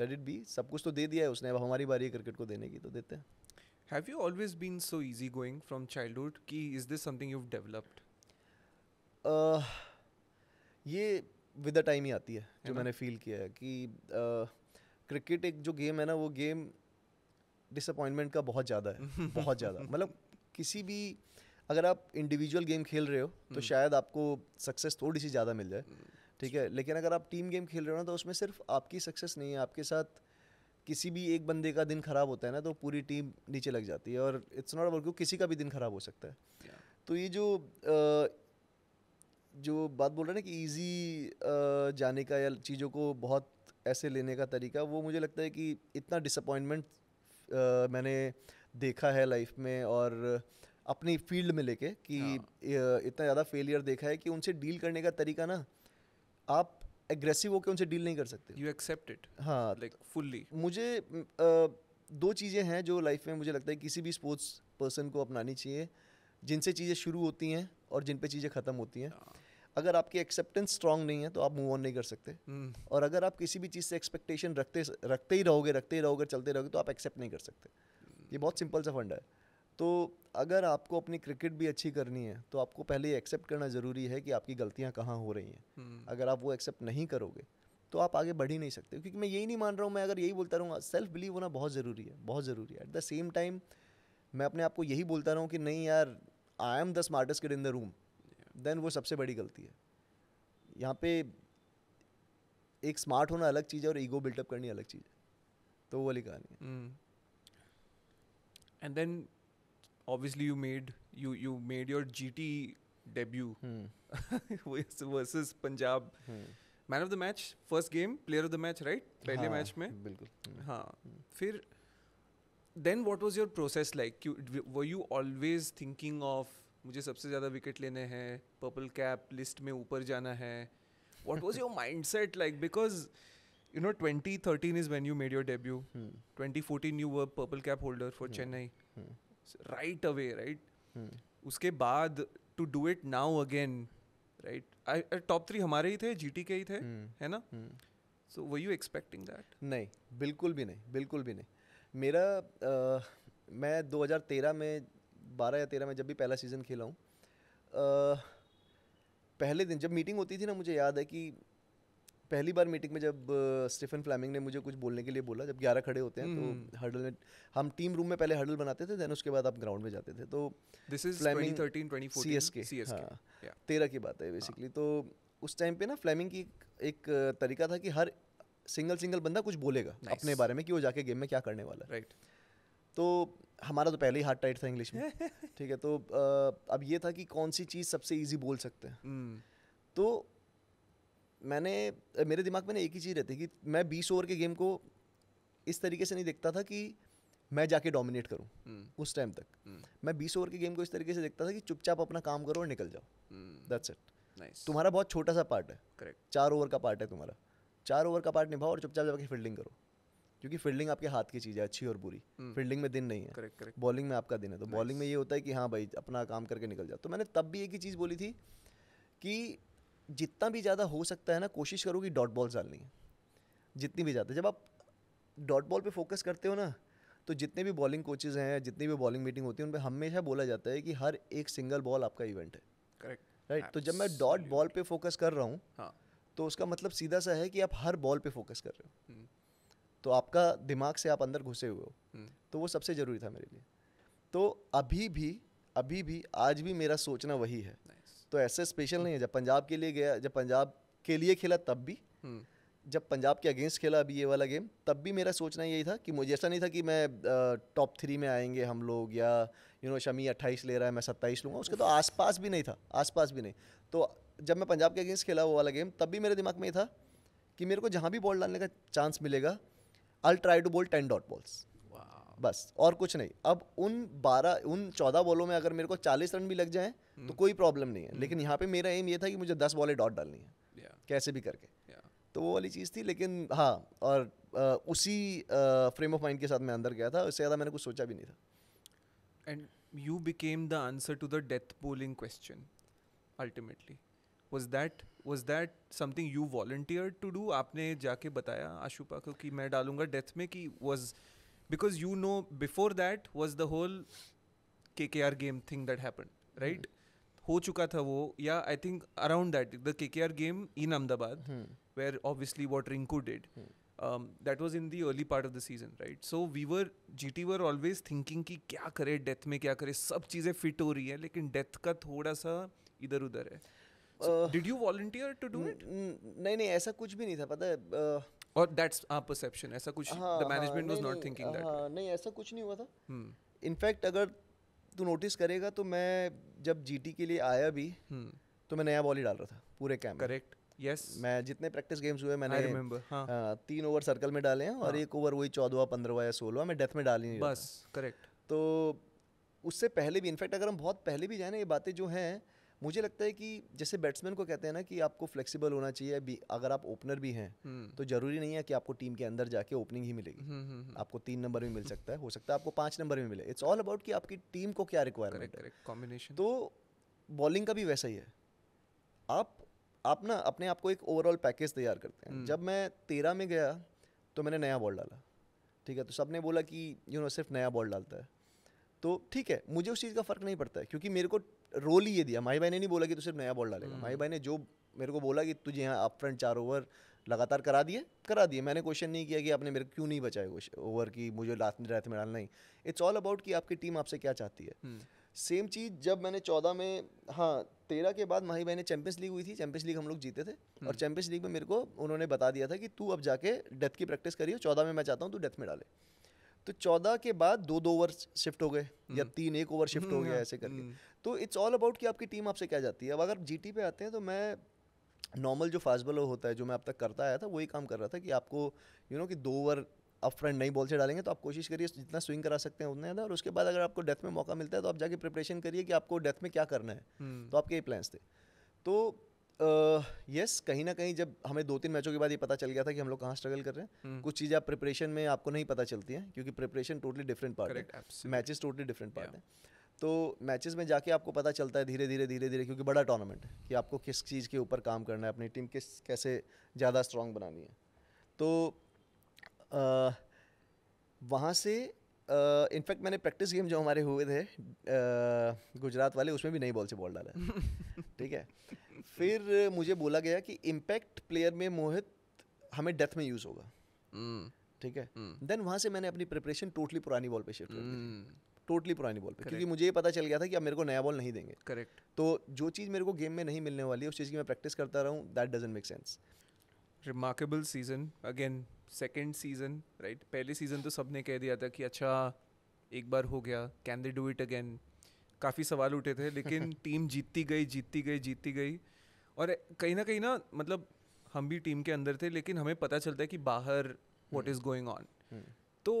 लेट इट बी सब कुछ तो दे दिया है उसने अब हमारी बारी है क्रिकेट को देने की तो देते हैं have you always been so easy going from childhood कि is this something you developed ये विद द टाइम ही आती है जो मैंने फील किया है कि क्रिकेट एक जो गेम है ना वो गेम डिसअपॉइंटमेंट का बहुत ज़्यादा है बहुत ज़्यादा मतलब किसी भी अगर आप इंडिविजुअल गेम खेल रहे हो तो हम्म। शायद आपको सक्सेस थोड़ी सी ज़्यादा मिल जाए हम्म, ठीक है अच्छा। लेकिन अगर आप टीम गेम खेल रहे हो ना तो उसमें सिर्फ आपकी सक्सेस नहीं है आपके साथ किसी भी एक बंदे का दिन ख़राब होता है ना तो पूरी टीम नीचे लग जाती है और इट्स नॉट अबाउट किसी का भी दिन ख़राब हो सकता है तो ये जो जो बात बोल रहे हैं ना कि ईजी जाने का या चीज़ों को बहुत ऐसे लेने का तरीका वो मुझे लगता है कि इतना डिसअपॉइंटमेंट मैंने देखा है लाइफ में और अपनी फील्ड में लेके कि हाँ। इतना ज़्यादा फेलियर देखा है कि उनसे डील करने का तरीका ना आप एग्रेसिव होकर उनसे डील नहीं कर सकते यू एक्सेप्ट इट हाँ लाइक फुल्ली मुझे दो चीज़ें हैं जो लाइफ में मुझे लगता है किसी भी स्पोर्ट्स पर्सन को अपनानी चाहिए जिनसे चीज़ें शुरू होती हैं और जिन पे चीज़ें ख़त्म होती हैं हाँ। अगर आपकी एक्सेप्टेंस स्ट्रांग नहीं है तो आप मूव ऑन नहीं कर सकते हम्म। और अगर आप किसी भी चीज़ से एक्सपेक्टेशन रखते रखते ही रहोगे रखते ही रहोगे चलते रहोगे तो आप एक्सेप्ट नहीं कर सकते हम्म। ये बहुत सिंपल सा फंडा है तो अगर आपको अपनी क्रिकेट भी अच्छी करनी है तो आपको पहले एक्सेप्ट करना ज़रूरी है कि आपकी गलतियाँ कहाँ हो रही हैं हम्म। अगर आप वो एक्सेप्ट नहीं करोगे तो आप आगे बढ़ ही नहीं सकते क्योंकि मैं यही नहीं मान रहा हूँ मैं अगर यही बोलता रहूँगा सेल्फ बिलीव होना बहुत ज़रूरी है बहुत ज़रूरी है एट द सेम टाइम मैं अपने आप को यही बोलता हूँ कि नहीं यार I am the smartest kid in the room then वो सबसे बड़ी गलती है यहाँ पे एक स्मार्ट होना अलग चीज़ है और ईगो बिल्टअप करनी अलग चीज़ है तो वो वाली कहानी है and hmm. Then obviously you made you you made your GT debut versus Punjab man of the match first game player of the match right पहले मैच में बिल्कुल हाँ फिर then what was your process like वो you always thinking of मुझे सबसे ज़्यादा wicket लेने हैं पर्पल कैप लिस्ट में ऊपर जाना है what was your mind set like because you know twenty thirteen is when you made your debut twenty fourteen you were purple cap holder for Chennai right away right उसके बाद to do it now again right top three हमारे ही थे जी के ही थे hmm. है ना सो वो यू एक्सपेक्टिंग दैट नहीं बिल्कुल भी नहीं बिल्कुल भी नहीं मेरा आ, मैं 2013 में 12 या 13 में जब भी पहला सीज़न खेला हूँ पहले दिन जब मीटिंग होती थी ना मुझे याद है कि पहली बार मीटिंग में जब स्टीफन फ्लैमिंग ने मुझे कुछ बोलने के लिए बोला जब ग्यारह खड़े होते हैं तो हर्डल हम्म। में हम टीम रूम में पहले हर्डल बनाते थे देन उसके बाद आप ग्राउंड में जाते थे तो this is Fleming thirteen twenty C S K तेरह की बात है बेसिकली तो उस टाइम पे ना फ्लैमिंग की एक तरीका था कि हर सिंगल सिंगल बंदा कुछ बोलेगा अपने बारे में कि वो जाके गेम में क्या करने वाला है राइट तो हमारा तो पहले ही हार्ट टाइट था इंग्लिश में ठीक है तो अब ये था कि कौन सी चीज़ सबसे इजी बोल सकते हैं हम्म। तो मैंने मेरे दिमाग में ना एक ही चीज़ रहती कि मैं बीस ओवर के गेम को इस तरीके से नहीं देखता था कि मैं जाके डोमिनेट करूं hmm. उस टाइम तक hmm. मैं बीस ओवर के गेम को इस तरीके से देखता था कि चुपचाप अपना काम करो और निकल जाओ दैट्स हम्म। इट तुम्हारा बहुत छोटा सा पार्ट है करेक्ट चार ओवर का पार्ट है तुम्हारा चार ओवर का पार्ट निभाओ और चुपचाप जाके फील्डिंग करो क्योंकि फील्डिंग आपके हाथ की चीज़ है अच्छी और बुरी फील्डिंग में दिन नहीं है करेक्ट करेक्ट बॉलिंग में आपका दिन है तो बॉलिंग में ये होता है कि हाँ भाई अपना काम करके निकल जाओ तो मैंने तब भी एक ही चीज़ बोली थी कि जितना भी ज़्यादा हो सकता है ना कोशिश करो कि डॉट बॉल डालनी है जितनी भी ज़्यादा जब आप डॉट बॉल पे फोकस करते हो ना तो जितने भी बॉलिंग कोचेज़ हैं जितनी भी बॉलिंग मीटिंग होती है उन पर हमेशा बोला जाता है कि हर एक सिंगल बॉल आपका इवेंट है करेक्ट राइट तो जब मैं डॉट बॉल पे फोकस कर रहा हूँ हाँ। तो उसका मतलब सीधा सा है कि आप हर बॉल पे फोकस कर रहे हो हम्म। तो आपका दिमाग से आप अंदर घुसे हुए हो हम्म। तो वो सबसे ज़रूरी था मेरे लिए तो अभी भी अभी भी आज भी मेरा सोचना वही है nice. तो ऐसे स्पेशल नहीं है जब पंजाब के लिए गया जब पंजाब के लिए खेला तब भी हम्म। जब पंजाब के अगेंस्ट खेला अभी ये वाला गेम तब भी मेरा सोचना यही था कि मुझे ऐसा नहीं था कि मैं टॉप थ्री में आएंगे हम लोग या यू नो शमी अट्ठाईस ले रहा है मैं सत्ताईस लूँगा उसके तो आसपास भी नहीं था आसपास भी नहीं तो जब मैं पंजाब के अगेंस्ट खेला वो वाला गेम तब भी मेरे दिमाग में ये था कि मेरे को जहाँ भी बॉल डालने का चांस मिलेगा I try to bowl ten dot balls बस और कुछ नहीं अब उन बारह उन चौदह बॉलों में अगर मेरे को चालीस रन भी लग जाए तो हम्म। कोई प्रॉब्लम नहीं है हम्म। लेकिन यहाँ पे मेरा एम ये था कि मुझे दस बॉलें डॉट डालनी है कैसे भी करके तो वो वाली चीज़ थी लेकिन हाँ और आ, उसी फ्रेम ऑफ माइंड के साथ मैं अंदर गया था उससे ज़्यादा मैंने कुछ सोचा भी नहीं था and you became the answer to the death bowling question ultimately was that was that something you volunteer to do आपने जाके बताया आशुपा को कि मैं डालूंगा डेथ में कि was because you know before that was the whole KKR game thing that happened hmm. right हो चुका था वो या I think around that the K K R game in Ahmedabad where obviously what Rinku did that was in the early part of the season right so we were G T were always thinking कि क्या करे death में क्या करे सब चीज़ें fit हो रही है लेकिन डेथ का थोड़ा सा इधर उधर है did you volunteer to do it नहीं नहीं ऐसा कुछ भी नहीं था पता है uh, और दैट्स आ परसेप्शन ऐसा कुछ the management was not thinking that नहीं ऐसा कुछ नहीं हुआ था इनफैक्ट hmm. अगर तू नोटिस करेगा तो मैं जब जीटी के लिए आया भी hmm. तो मैं नया बॉल ही डाल रहा था पूरे कैंप करेक्ट यस मैं जितने प्रैक्टिस गेम्स हुए मैंने remember, हाँ। हाँ, तीन ओवर सर्कल में डाले हैं और हाँ। एक ओवर वही चौदवा पंद्रहवा या सोलवा मैं डेथ में डाल ही नहीं बस करेक्ट तो उससे पहले भी इनफैक्ट अगर हम बहुत पहले भी जाए ना ये बातें जो हैं मुझे लगता है कि जैसे बैट्समैन को कहते हैं ना कि आपको फ्लेक्सिबल होना चाहिए अगर आप ओपनर भी हैं हम्म। तो जरूरी नहीं है कि आपको टीम के अंदर जाके ओपनिंग ही मिलेगी हम्म, हम्म, आपको तीन नंबर में मिल सकता है हो सकता है आपको पाँच नंबर में मिले इट्स ऑल अबाउट कि आपकी टीम को क्या रिक्वायरमेंट है कॉम्बिनेशन तो बॉलिंग का भी वैसा ही है आप आप ना अपने आप को एक ओवरऑल पैकेज तैयार करते हैं जब मैं तेरह में गया तो मैंने नया बॉल डाला ठीक है तो सबने बोला कि यू नो सिर्फ नया बॉल डालता है तो ठीक है मुझे उस चीज़ का फ़र्क नहीं पड़ता है क्योंकि मेरे को रोल ही ये दिया माई भाई ने नहीं बोला कि तू सिर्फ नया बॉल डालेगा माई भाई हम्म। ने जो मेरे को बोला कि तुझे यहाँ अप फ्रंट चार ओवर लगातार करा दिए करा दिए मैंने क्वेश्चन नहीं किया कि आपने मेरे क्यों नहीं बचाए ओवर की मुझे लास्ट रात में डालना ही इट्स ऑल अबाउट कि आपकी टीम आपसे क्या चाहती है सेम हम्म। चीज़ जब मैंने चौदह में हाँ तेरह के बाद माही भाई ने चैंपियंस लीग हुई थी चैंपियंस लीग हम लोग जीते थे हम्म। और चैंपियंस लीग में मेरे को उन्होंने बता दिया था कि तू अब जाके डेथ की प्रैक्टिस करियो चौदह में मैं चाहता हूँ तू डेथ में डाले तो चौदह के बाद दो दो ओवर शिफ्ट हो गए या तीन एक ओवर शिफ्ट हो गया ऐसे करके तो इट्स ऑल अबाउट कि आपकी टीम आपसे क्या जाती है अब अगर जी पे आते हैं तो मैं नॉर्मल जो फास्ट बॉलर होता है जो मैं अब तक करता आया था वही काम कर रहा था कि आपको यू नो कि दो ओवर आप फ्रंट नहीं बॉल से डालेंगे तो आप कोशिश करिए जितना स्विंग करा सकते हैं उतना ज़्यादा और उसके बाद अगर आपको डेथ में मौका मिलता है तो आप जाके प्रिपरेशन करिए कि आपको डेथ में क्या करना है हम्म। तो आपके ये प्लान्स थे तो यस कहीं ना कहीं जब हमें दो तीन मैचों के बाद ये पता चल गया था कि हम लोग कहाँ स्ट्रगल कर रहे हैं हम्म। कुछ चीज़ें आप प्रिपरेशन में आपको नहीं पता चलती हैं क्योंकि प्रिपरेशन टोटली डिफरेंट पार्ट है मैचेस टोटली डिफरेंट पार्ट है तो मैचेस में जाके आपको पता चलता है धीरे धीरे धीरे धीरे क्योंकि बड़ा टूर्नामेंट है कि आपको किस चीज़ के ऊपर काम करना है अपनी टीम किस कैसे ज़्यादा स्ट्रॉन्ग बनानी है तो आ, वहाँ से इनफैक्ट मैंने प्रैक्टिस गेम जो हमारे हुए थे गुजरात वाले उसमें भी नई बॉल से बॉल डाला ठीक है फिर मुझे बोला गया कि इम्पैक्ट प्लेयर में मोहित हमें डेथ में यूज़ होगा हम्म। ठीक है देन हम्म। वहाँ से मैंने अपनी प्रिपरेशन टोटली पुरानी बॉल पे शिफ्ट कर दी हम्म। टोटली पुरानी बॉल पे क्योंकि मुझे ये पता चल गया था कि अब मेरे को नया बॉल नहीं देंगे करेक्ट तो जो चीज़ मेरे को गेम में नहीं मिलने वाली उस चीज़ की मैं प्रैक्टिस करता रहा हूँ that doesn't make sense remarkable season again second season right पहले सीज़न तो सब ने कह दिया था कि अच्छा एक बार हो गया can they do it again काफ़ी सवाल उठे थे लेकिन टीम जीतती गई जीतती गई जीतती गई और कहीं ना कहीं ना मतलब हम भी टीम के अंदर थे लेकिन हमें पता चलता है कि बाहर वॉट इज़ गोइंग ऑन तो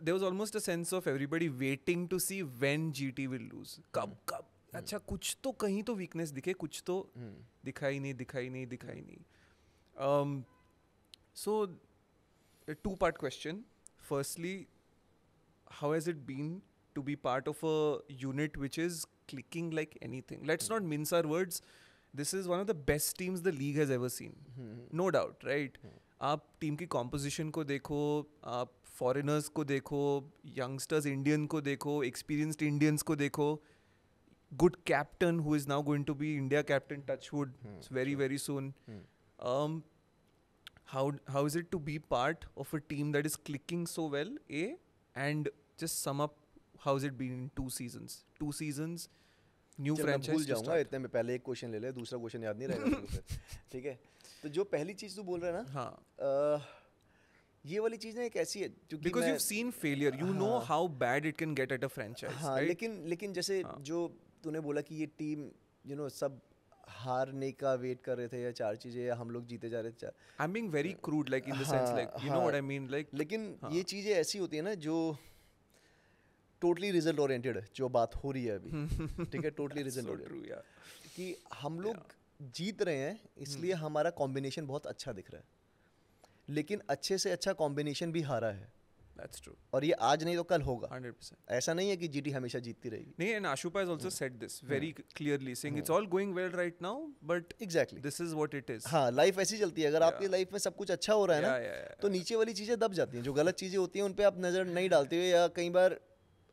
there was almost a sense of everybody waiting to see when GT will lose. कब कब अच्छा कुछ तो कहीं तो वीकनेस दिखे कुछ तो दिखाई नहीं दिखाई नहीं दिखाई नहीं so two part question firstly how has it been to be part of a unit which is clicking like anything. Let's not mince our words. This is one of the best teams the league has ever seen. No doubt, right? आप team की composition को देखो आप foreigners को देखो youngsters Indian को देखो experienced Indians को देखो good captain who is now going to be India captain touchwood very very सुन how how is it to be part of a team that is clicking so well a and just sum up how's it been in two season two season new भूल जाऊंगा इतने में पहले एक question ले ले दूसरा क्वेश्चन याद नहीं रहेगा ठीक है तो जो पहली चीज तू बोल रहे है ना हाँ uh, ये वाली चीज़ ना एक ऐसी है क्योंकि because you seen failure you know how bad it can get at a franchise हाँ, हाँ लेकिन लेकिन जैसे हाँ. जो तूने बोला कि ये team you you know know, सब हारने का वेट कर रहे थे या चार चीजें या हम लोग जीते जा रहे थे I am being very crude like in the sense like you know what I mean like लेकिन हाँ. ये चीजें ऐसी होती है ना जो टोटली रिजल्ट ओरिएंटेड जो बात हो रही है अभी ठीक है टोटली रिजल्ट ओरिएंटेड कि हम लोग जीत रहे हैं इसलिए hmm. हमारा कॉम्बिनेशन बहुत अच्छा दिख रहा है लेकिन अच्छे से अच्छा कॉम्बिनेशन भी हारा है That's true. और ये आज नहीं तो कल होगा 100%. ऐसा नहीं है कि जीटी हमेशा जीतती रहेगी नहीं and Ashupa is also said this very clearly saying it's all going well right now but exactly this is what it is हां लाइफ ऐसी चलती है अगर yeah. आपकी लाइफ में सब कुछ अच्छा हो रहा है yeah, ना yeah, तो नीचे वाली चीजें दब जाती हैं जो गलत चीजें होती हैं उन पर आप नजर नहीं डालते हो या कई बार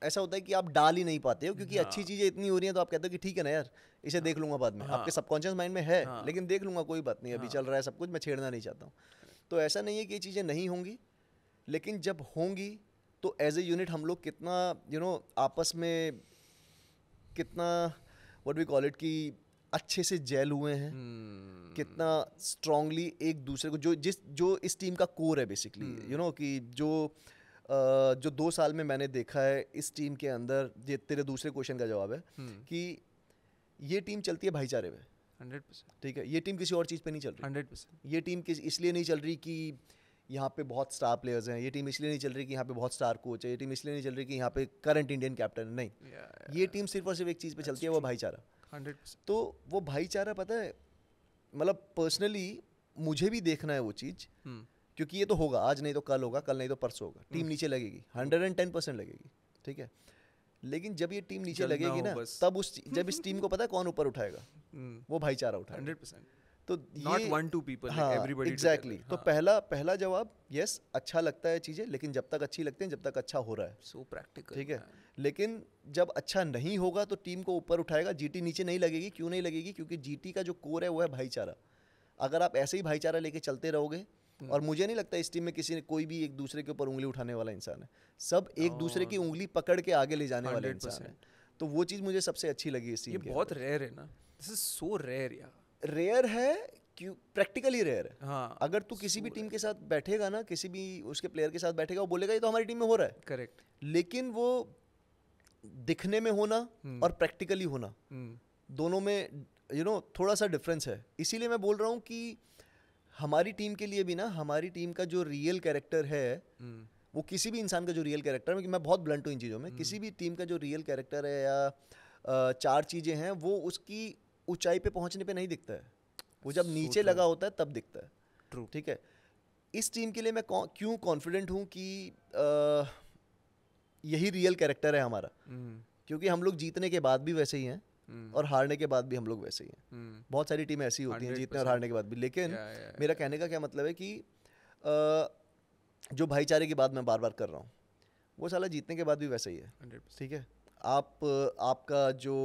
ऐसा होता है कि आप डाल ही नहीं पाते हो क्योंकि अच्छी चीजें इतनी हो रही हैं तो आप कहते हो कि ठीक है ना यार इसे देख लूंगा बाद में हाँ। आपके सबकॉन्शियस माइंड में है हाँ। लेकिन देख लूंगा कोई बात नहीं अभी हाँ। चल रहा है सब कुछ मैं छेड़ना नहीं चाहता हूँ तो ऐसा नहीं है कि ये चीज़ें नहीं होंगी लेकिन जब होंगी तो एज ए यूनिट हम लोग कितना यू you नो know, आपस में कितना वट वी कॉल इट कि अच्छे से जेल हुए हैं hmm. कितना स्ट्रांगली एक दूसरे को जो जिस जो इस टीम का कोर है बेसिकली यू नो कि जो आ, जो दो साल में मैंने देखा है इस टीम के अंदर ये तेरे दूसरे क्वेश्चन का जवाब है hmm. कि ये टीम चलती है भाईचारे में हंड्रेड परसेंट ठीक है ये टीम किसी और चीज़ पे नहीं चल रही हंड्रेड परसेंट ये टीम किस इसलिए नहीं चल रही कि यहाँ पे बहुत स्टार प्लेयर्स हैं ये टीम इसलिए नहीं चल रही कि यहाँ पे बहुत स्टार कोच है ये टीम इसलिए नहीं चल रही कि यहाँ पे करंट इंडियन कैप्टन है नहीं ये टीम सिर्फ और सिर्फ एक चीज़ पे चलती है वो भाईचारा हंड्रेड तो वो भाईचारा पता है मतलब पर्सनली मुझे भी देखना है वो चीज़ हम्म। क्योंकि ये तो होगा आज नहीं तो कल होगा कल नहीं तो परसों होगा टीम हम्म। नीचे लगेगी हंड्रेड एंड टेन परसेंट लगेगी ठीक है लेकिन जब ये टीम नीचे लगेगी ना तब उस जब इस टीम को पता है कौन ऊपर उठाएगा हम्म। वो भाईचारा उठाएगा हंड्रेड तो ये एग्जैक्टली हाँ, तो हाँ। पहला पहला जवाब यस अच्छा लगता है चीज़ें लेकिन जब तक अच्छी लगती है जब तक अच्छा हो रहा है सो प्रैक्टिकल ठीक है हाँ। लेकिन जब अच्छा नहीं होगा तो टीम को ऊपर उठाएगा जीटी नीचे नहीं लगेगी क्यों नहीं लगेगी क्योंकि जीटी का जो कोर है वो है भाईचारा अगर आप ऐसे ही भाईचारा लेके चलते रहोगे हम्म। और मुझे नहीं लगता इस टीम में किसी ने कोई भी एक दूसरे के ऊपर उंगली उठाने वाला इंसान है सब एक हाँ। दूसरे की उंगली पकड़ के आगे ले जाने वाले इंसान है तो वो चीज़ मुझे सबसे अच्छी लगी इस ये बहुत रेयर है ना दिस इज सो रेयर यार रेयर है क्यों प्रैक्टिकली रेयर है हाँ, अगर तू किसी भी टीम के साथ बैठेगा ना किसी भी उसके प्लेयर के साथ बैठेगा वो बोलेगा ये तो हमारी टीम में हो रहा है करेक्ट लेकिन वो दिखने में होना हम्म। और प्रैक्टिकली होना हम्म। दोनों में यू you नो know, थोड़ा सा डिफरेंस है इसीलिए मैं बोल रहा हूँ कि हमारी टीम के लिए भी ना हमारी टीम का जो रियल कैरेक्टर है हम्म। वो किसी भी इंसान का जो रियल कैरेक्टर है मैं बहुत ब्लंट हूँ इन चीज़ों में हम्म। किसी भी टीम का जो रियल कैरेक्टर है या चार चीज़ें हैं वो उसकी ऊंचाई पे पहुंचने पे नहीं दिखता है वो जब नीचे लगा होता है तब दिखता है ट्रू ठीक है इस टीम के लिए मैं क्यों कॉन्फिडेंट हूँ कि यही रियल कैरेक्टर है हमारा हम्म। क्योंकि हम लोग जीतने के बाद भी वैसे ही हैं और हारने के बाद भी हम लोग वैसे ही हैं हम्म। बहुत सारी टीम ऐसी होती हैं जीतने और हारने के बाद भी लेकिन मेरा कहने का क्या मतलब है कि आ, जो भाईचारे की बात मैं बार बार कर रहा हूँ वो साला जीतने के बाद भी वैसे ही है ठीक है आप आपका जो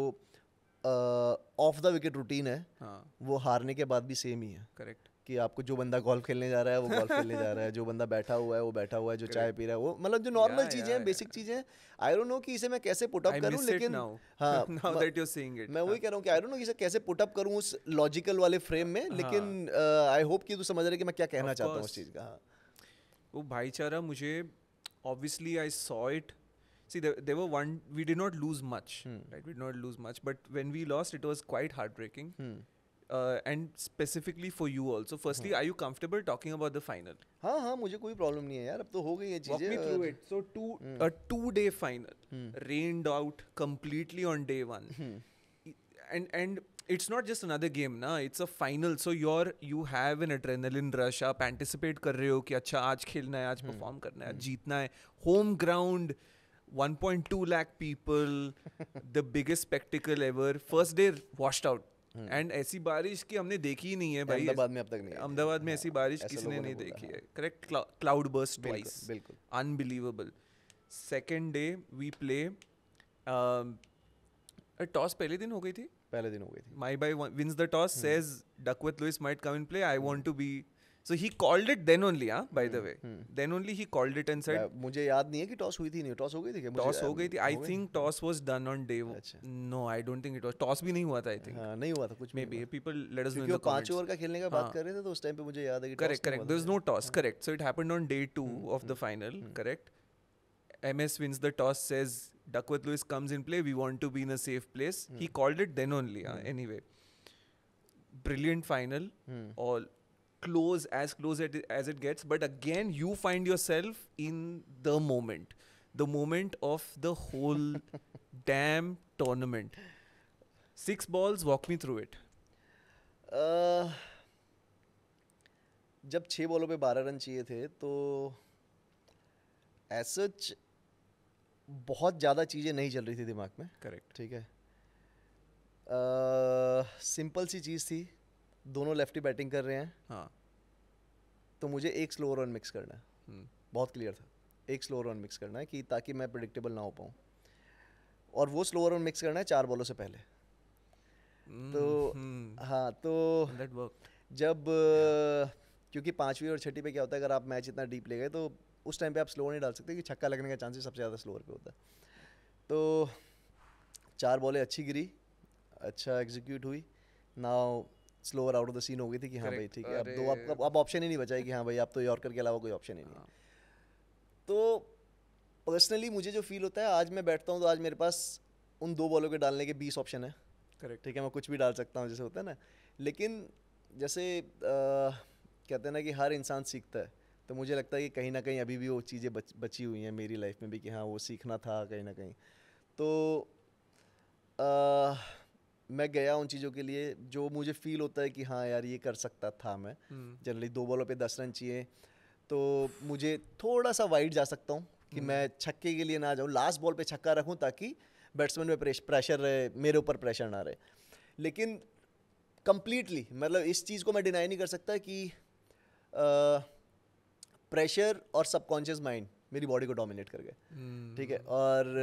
ऑफ द विकेट रूटीन है हाँ. वो हारने के बाद भी सेम ही है करेक्ट कि आपको जो बंदा गोल्फ खेलने जा रहा है वो गोल्फ खेलने जा रहा है जो बंदा बैठा हुआ है वो बैठा हुआ है जो चाय पी रहा है वो मतलब जो नॉर्मल yeah, चीजें yeah, हैं बेसिक चीजें हैं आई डोंट नो कि इसे मैं कैसे पुट अप करूं लेकिन now. हाँ now that you're saying it. मैं वही हाँ. कह रहा हूं कि आई डोंट नो इसे कैसे पुट अप करूं उस लॉजिकल वाले फ्रेम में हाँ. लेकिन आई uh, होप कि तू समझ रहे कि मैं क्या कहना चाहता हूं उस चीज का हाँ। वो भाईचारा मुझे obviously I saw it see there, were one we did not lose much right we did not lose much but when we lost it was quite heart breaking uh, and specifically for you also. Firstly, are you comfortable talking about the final? हाँ हाँ मुझे कोई problem नहीं है यार अब तो हो गई है चीजें Walk me through it. So two a two day final rained out completely on day one, and and it's not just another game ना it's a final so you're you have an adrenaline rush आप anticipate कर रहे हो कि अच्छा आज खेलना है आज परफॉर्म करना है आज जीतना है home ground 1.2 lakh people the biggest spectacle ever first day washed out and hmm. ऐसी बारिश की हमने देखी ही नहीं है भाई अहमदाबाद में अब तक नहीं अहमदाबाद में हाँ, ऐसी बारिश किसी ने नहीं देखी है करेक्ट क्लाउड बर्स्ट ट्वाइस बिल्कुल unbelievable second day we play toss पहले दिन हो गई थी पहले दिन हो गई थी माई बाई wins the toss says Duckworth Lewis might come in play I want to be so he called it then only हाँ by the way then only he called it and said मुझे याद नहीं है कि toss हुई थी नहीं toss हो गई थी टॉस हो गई थी I think toss was done on day no I don't think it was toss भी नहीं हुआ था आई थिंक हाँ, नहीं हुआ था कुछ maybe people let us know in पांच ओवर का खेलने का बात हाँ। कर रहे थे तो उस टाइम पे मुझे याद है कि correct correct there is no toss correct so it happened on day 2 of the final correct MS wins the toss, says Duckworth Lewis comes in play. We want to be in a safe place. He hmm. called it then only. Hmm. anyway, brilliant final. Hmm. All close as close it, as it gets but again you find yourself in the moment the moment of the whole damn tournament six balls walk me through it uh, जब छः बॉलों पे बारह run चाहिए थे तो as such बहुत ज़्यादा चीज़ें नहीं चल रही थी दिमाग में करेक्ट ठीक है सिंपल uh, सी चीज़ थी दोनों लेफ्टी बैटिंग कर रहे हैं हाँ तो मुझे एक स्लो रन मिक्स करना है हम्म। बहुत क्लियर था एक स्लो रन मिक्स करना है कि ताकि मैं प्रडिक्टेबल ना हो पाऊँ और वो स्लो रन मिक्स करना है चार बॉलों से पहले तो हम्म। हाँ तो जब क्योंकि पाँचवीं और छठी पे क्या होता है अगर आप मैच इतना डीप ले गए तो उस टाइम पे आप स्लोअर नहीं डाल सकते कि छक्का लगने का चांसेस सबसे ज़्यादा स्लोअर पे होता है तो चार बॉलें अच्छी गिरी अच्छा एग्जीक्यूट हुई now slower out of the scene हो गई थी कि हाँ भाई ठीक है अब दो अब अब ऑप्शन ही नहीं बचा है कि हाँ भाई अब तो यॉर्कर के अलावा कोई ऑप्शन ही नहीं है हाँ। तो पर्सनली मुझे जो फील होता है आज मैं बैठता हूँ तो आज मेरे पास उन दो बॉलों के डालने के बीस ऑप्शन है करेक्ट ठीक है मैं कुछ भी डाल सकता हूँ जैसे होता है ना लेकिन जैसे कहते हैं ना कि हर इंसान सीखता है तो मुझे लगता है कि कहीं ना कहीं अभी भी वो चीज़ें बच, बची हुई हैं मेरी लाइफ में भी कि हाँ वो सीखना था कहीं ना कहीं तो आ, मैं गया उन चीज़ों के लिए जो मुझे फील होता है कि हाँ यार ये कर सकता था मैं जनरली हम्म। दो बॉलों पे दस रन चाहिए तो मुझे थोड़ा सा वाइड जा सकता हूँ कि हम्म। मैं छक्के के लिए ना जाऊँ लास्ट बॉल पे छक्का रखूँ ताकि बैट्समैन में प्रेशर रहे मेरे ऊपर प्रेशर ना रहे लेकिन कम्प्लीटली मतलब इस चीज़ को मैं डिनाई नहीं कर सकता कि प्रेशर और सबकॉन्शियस माइंड मेरी बॉडी को डोमिनेट कर गए हम्म। ठीक है और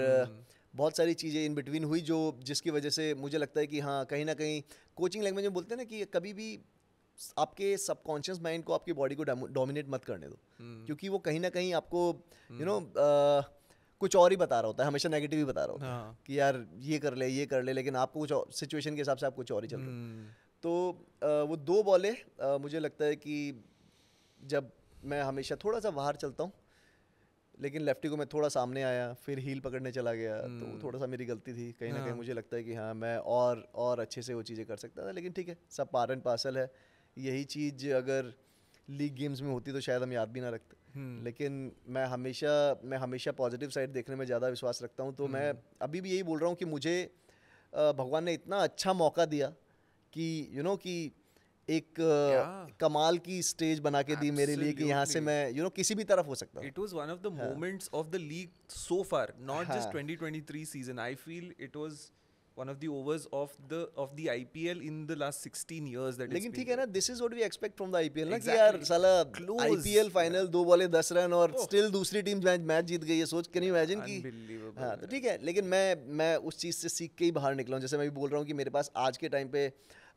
बहुत सारी चीज़ें इन बिटवीन हुई जो जिसकी वजह से मुझे लगता है कि हाँ कहीं ना कहीं कोचिंग लैंग्वेज में बोलते हैं ना कि कभी भी आपके सबकॉन्शियस माइंड को आपकी बॉडी को डोमिनेट मत करने दो हम्म। क्योंकि वो कहीं ना कहीं आपको यू नो हम्म। कुछ और ही बता रहा होता है हमेशा नेगेटिव ही बता रहा होता है हाँ। कि यार ये कर ले ये कर ले लेकिन आपको कुछ सिचुएशन के हिसाब से आप कुछ और ही चल रहे हम्म। तो वो दो बॉले मुझे लगता है कि जब मैं हमेशा थोड़ा सा बाहर चलता हूँ लेकिन लेफ्टी को मैं थोड़ा सामने आया फिर हील पकड़ने चला गया तो हम्म। थोड़ा सा मेरी गलती थी कहीं ना कहीं हाँ। मुझे लगता है कि हाँ मैं और और अच्छे से वो चीज़ें कर सकता था लेकिन ठीक है सब पार एंड पार्सल है यही चीज़ अगर लीग गेम्स में होती तो शायद हम याद भी ना रखते हम्म। लेकिन मैं हमेशा मैं हमेशा पॉजिटिव साइड देखने में ज़्यादा विश्वास रखता हूँ तो मैं हम्म। अभी भी यही बोल रहा हूँ कि मुझे भगवान ने इतना अच्छा मौका दिया कि यू you नो know, कि एक yeah. कमाल की स्टेज बना के दी मेरे लिए कि यहाँ से मैं यू you नो know, किसी भी तरफ हो सकता it was one of the moments of the league so far not just 2023 season I feel it was one of the overs of the of the IPL in the last 16 years that लेकिन ठीक है ना this is what we expect from the IPL ना कि यार साला Close. IPL final दो बॉले दस रन और oh. दूसरी टीम मैच मैच जीत गई है सोच कैन यू इमेजिन की हाँ तो ठीक है लेकिन मैं मैं उस चीज़ से सीख के ही बाहर निकला हूँ जैसे मैं भी बोल रहा हूँ कि मेरे पास आज के टाइम पे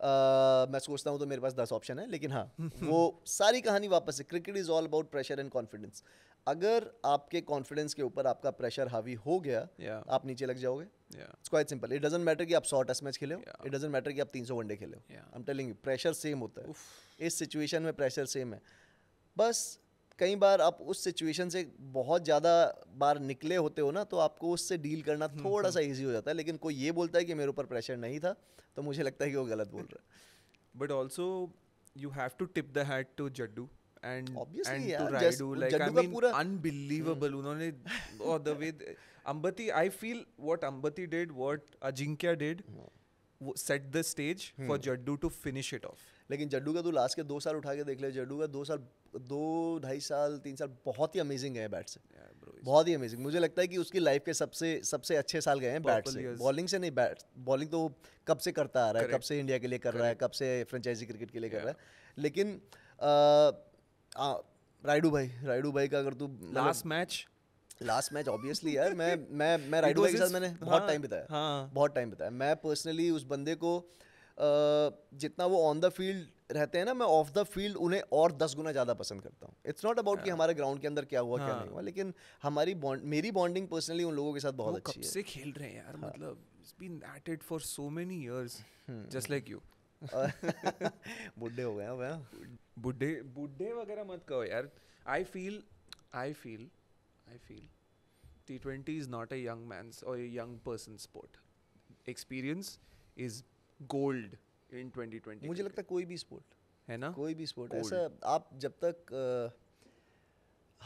मैं सोचता हूँ तो मेरे पास दस ऑप्शन है लेकिन हाँ वो सारी कहानी वापस है cricket is all about pressure and confidence अगर आपके कॉन्फिडेंस के ऊपर आपका प्रेशर हावी हो गया yeah. आप नीचे लग जाओगे it's quite simple it doesn't matter कि आप सौ टेस्ट मैच खेले हो इट डजेंट मैटर कि आप तीन सौ वनडे खेले हो I am telling pressure same होता है Oof. इस सिचुएशन में प्रेशर सेम है बस कई बार आप उस सिचुएशन से बहुत ज़्यादा बार निकले होते हो ना तो आपको उससे डील करना हम्म, थोड़ा हम्म। सा ईजी हो जाता है लेकिन कोई ये बोलता है कि मेरे ऊपर प्रेशर नहीं था तो मुझे लगता है कि वो गलत बोल रहा है but also you have to tip the had to Jaddu stage for Jaddu to finish it off लेकिन जड्डू का तो लास्ट के दो साल उठा के देख ले जड्डू का दो साल दो ढाई साल तीन साल बहुत ही अमेजिंग है बैट से बहुत ही अमेजिंग मुझे लगता है कि उसकी लाइफ के सबसे सबसे अच्छे साल गए हैं बैट से बॉलिंग से नहीं बैट बॉलिंग तो कब से करता आ रहा है कब से इंडिया के लिए कर रहा है कब से फ्रेंचाइजी क्रिकेट के लिए कर रहा है लेकिन राइडू भाई राइडू भाई का अगर तू last match last match obviously यार मैं मैं मैं राइडू भाई के साथ मैंने हाँ, बहुत टाइम बिताया हाँ। बहुत टाइम बिताया मैं पर्सनली उस बंदे को जितना वो ऑन द फील्ड रहते हैं ना मैं ऑफ द फील्ड उन्हें और दस गुना ज़्यादा पसंद करता हूँ इट्स नॉट अबाउट कि हाँ। हमारे ग्राउंड के अंदर क्या हुआ हाँ. क्या नहीं हुआ लेकिन हमारी बॉन्ड मेरी बॉन्डिंग पर्सनली उन लोगों के साथ बहुत अच्छी है से खेल रहे हैं यार हाँ. मतलब it's been at it for so many years just like you बुढ़े हो गए हैं बुढ़े बुढ़े वगैरह मत कहो यार I feel I feel I feel T twenty is not a young man's और young person sport experience is gold in 2020 मुझे लगता है कोई भी स्पोर्ट है ना कोई भी स्पोर्ट ऐसा आप जब तक आ,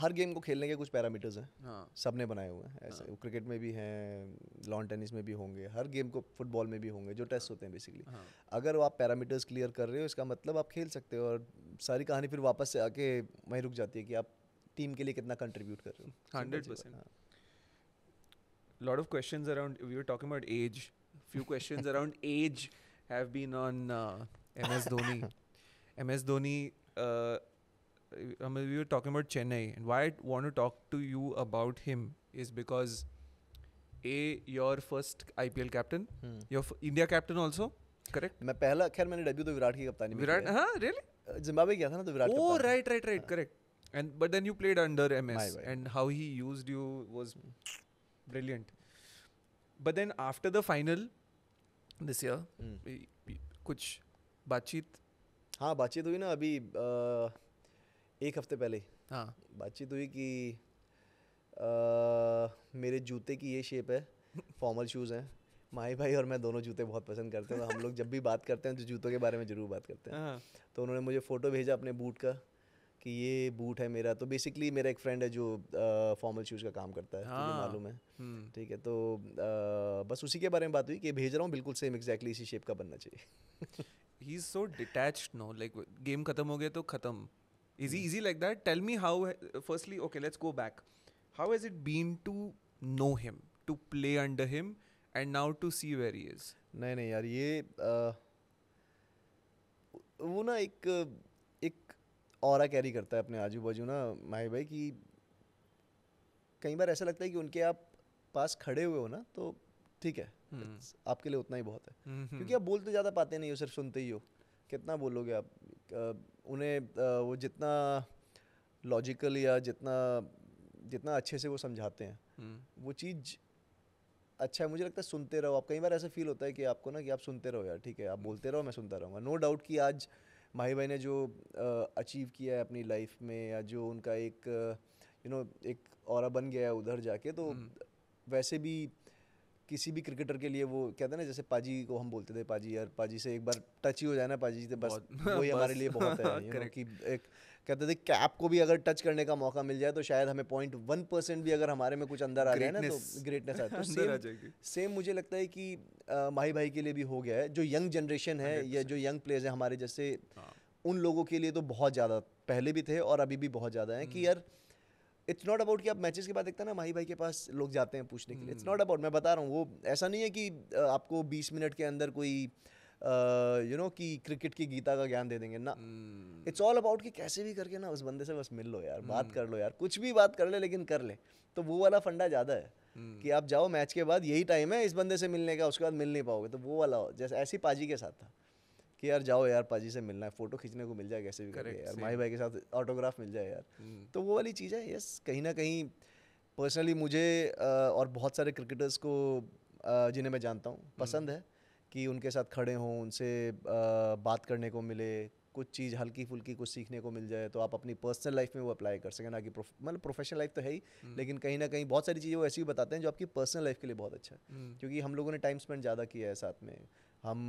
हर गेम को खेलने के कुछ पैरामीटर्स हैं हाँ। सब ने बनाए हुए हैं ऐसे हाँ। क्रिकेट में भी हैं लॉन टेनिस में भी होंगे हर गेम को फुटबॉल में भी होंगे जो टेस्ट होते हैं बेसिकली हाँ। अगर आप पैरामीटर्स क्लियर कर रहे हो इसका मतलब आप खेल सकते हो और सारी कहानी फिर वापस से आके वहीं रुक जाती है कि आप टीम के लिए कितना कंट्रीब्यूट कर रहे हो hundred percent lot of question around you are talking about age few question around age have been on uh, MS Dhoni. MS Dhoni. Uh, I mean, we were talking about Chennai, and why I want to talk to you about him is because a your first IPL captain, hmm. your f- India captain also, correct? मैं पहला खैर मैंने debut तो विराट की कप्तानी में विराट हाँ really Zimbabwe yeah, था ना तो Virat oh, right, right. right right correct then you played under MS, and how he used you was brilliant. But then after the final. This year hmm. कुछ बातचीत हाँ बातचीत हुई ना अभी एक हफ्ते पहले हाँ बातचीत हुई कि मेरे जूते की ये शेप है फॉर्मल शूज़ हैं माही भाई और मैं दोनों जूते बहुत पसंद करते हैं तो हम लोग जब भी बात करते हैं तो जूतों के बारे में ज़रूर बात करते हैं हाँ। तो उन्होंने मुझे फ़ोटो भेजा अपने बूट का कि ये बूट है मेरा तो बेसिकली मेरा एक फ्रेंड है जो फॉर्मल शूज़ का काम करता है हाँ। मालूम है हम्म। ठीक है तो आ, बस उसी के बारे में बात हुई कि भेज रहा हूँ बिल्कुल सेम एग्जैक्टली इसी शेप का बनना चाहिए he is so detach no like game खत्म हो गया तो खत्म easy easy like that tell me how firstly okay let's go back how has it been to know him to play under him and now to see where is नहीं नहीं यार ये आ, वो ना एक और कैरी करता है अपने आजू बाजू ना माही भाई कि कई बार ऐसा लगता है कि उनके आप पास खड़े हुए हो ना तो ठीक है हम्म। आपके लिए उतना ही बहुत है हम्म, हम्म। क्योंकि आप बोलते तो ज़्यादा पाते नहीं हो सिर्फ सुनते ही हो कितना बोलोगे आप उन्हें वो जितना लॉजिकल या जितना जितना अच्छे से वो समझाते हैं वो चीज़ अच्छा है मुझे लगता है सुनते रहो आप कई बार ऐसा फील होता है कि आपको ना कि आप सुनते रहो यार ठीक है आप बोलते रहो मैं सुनता रहूँगा नो डाउट कि आज uh, भाई भाई ने जो अचीव किया है अपनी लाइफ में या जो उनका एक यू नो एक और बन गया है उधर जाके तो हम्म। वैसे भी किसी भी क्रिकेटर के लिए वो कहते हैं ना जैसे पाजी को हम बोलते थे पाजी यार पाजी से एक बार टच ही हो जाए ना पाजी से बस वही हमारे लिए बहुत है कि एक कहते थे कैप को भी अगर टच करने का मौका मिल जाए तो शायद हमें पॉइंट वन परसेंट भी अगर हमारे में कुछ अंदर आ जाए ना तो ग्रेटनेस तो आ जाए सेम मुझे लगता है कि आ, माही भाई के लिए भी हो गया है जो यंग जनरेशन है या जो यंग प्लेयर्स हैं हमारे जैसे हाँ। उन लोगों के लिए तो बहुत ज़्यादा पहले भी थे और अभी भी बहुत ज़्यादा हैं कि हम्म। यार इट्स नॉट अबाउट कि आप मैचेस के बाद देखते हैं ना माही भाई के पास लोग जाते हैं पूछने के लिए इट्स नॉट अबाउट मैं बता रहा हूँ वो ऐसा नहीं है कि आपको बीस मिनट के अंदर कोई यू नो कि क्रिकेट की गीता का ज्ञान दे देंगे ना इट्स ऑल अबाउट कि कैसे भी करके ना उस बंदे से बस मिल लो यार hmm. बात कर लो यार कुछ भी बात कर ले लेकिन कर ले तो वो वाला फंडा ज़्यादा है hmm. कि आप जाओ मैच के बाद यही टाइम है इस बंदे से मिलने का उसके बाद मिल नहीं पाओगे तो वो वाला हो जैसे ऐसी पाजी के साथ था कि यार जाओ यार पाजी से मिलना है फोटो खींचने को मिल जाए कैसे भी करके यार माही भाई के साथ ऑटोग्राफ मिल जाए यार hmm. तो वो वाली चीज़ है यस कहीं ना कहीं पर्सनली मुझे और बहुत सारे क्रिकेटर्स को जिन्हें मैं जानता हूँ पसंद hmm. है कि उनके साथ खड़े हों उनसे बात करने को मिले कुछ चीज़ हल्की फुल्की कुछ सीखने को मिल जाए तो आप अपनी पर्सनल लाइफ में वो अप्लाई कर सकें ना कि मतलब प्रोफेशनल लाइफ तो है ही हम्म। लेकिन कहीं ना कहीं बहुत सारी चीज़ें वो ऐसी भी बताते हैं जो आपकी पर्सनल लाइफ के लिए बहुत अच्छा है हम्म। क्योंकि हम लोगों ने टाइम स्पेंड ज़्यादा किया है साथ में हम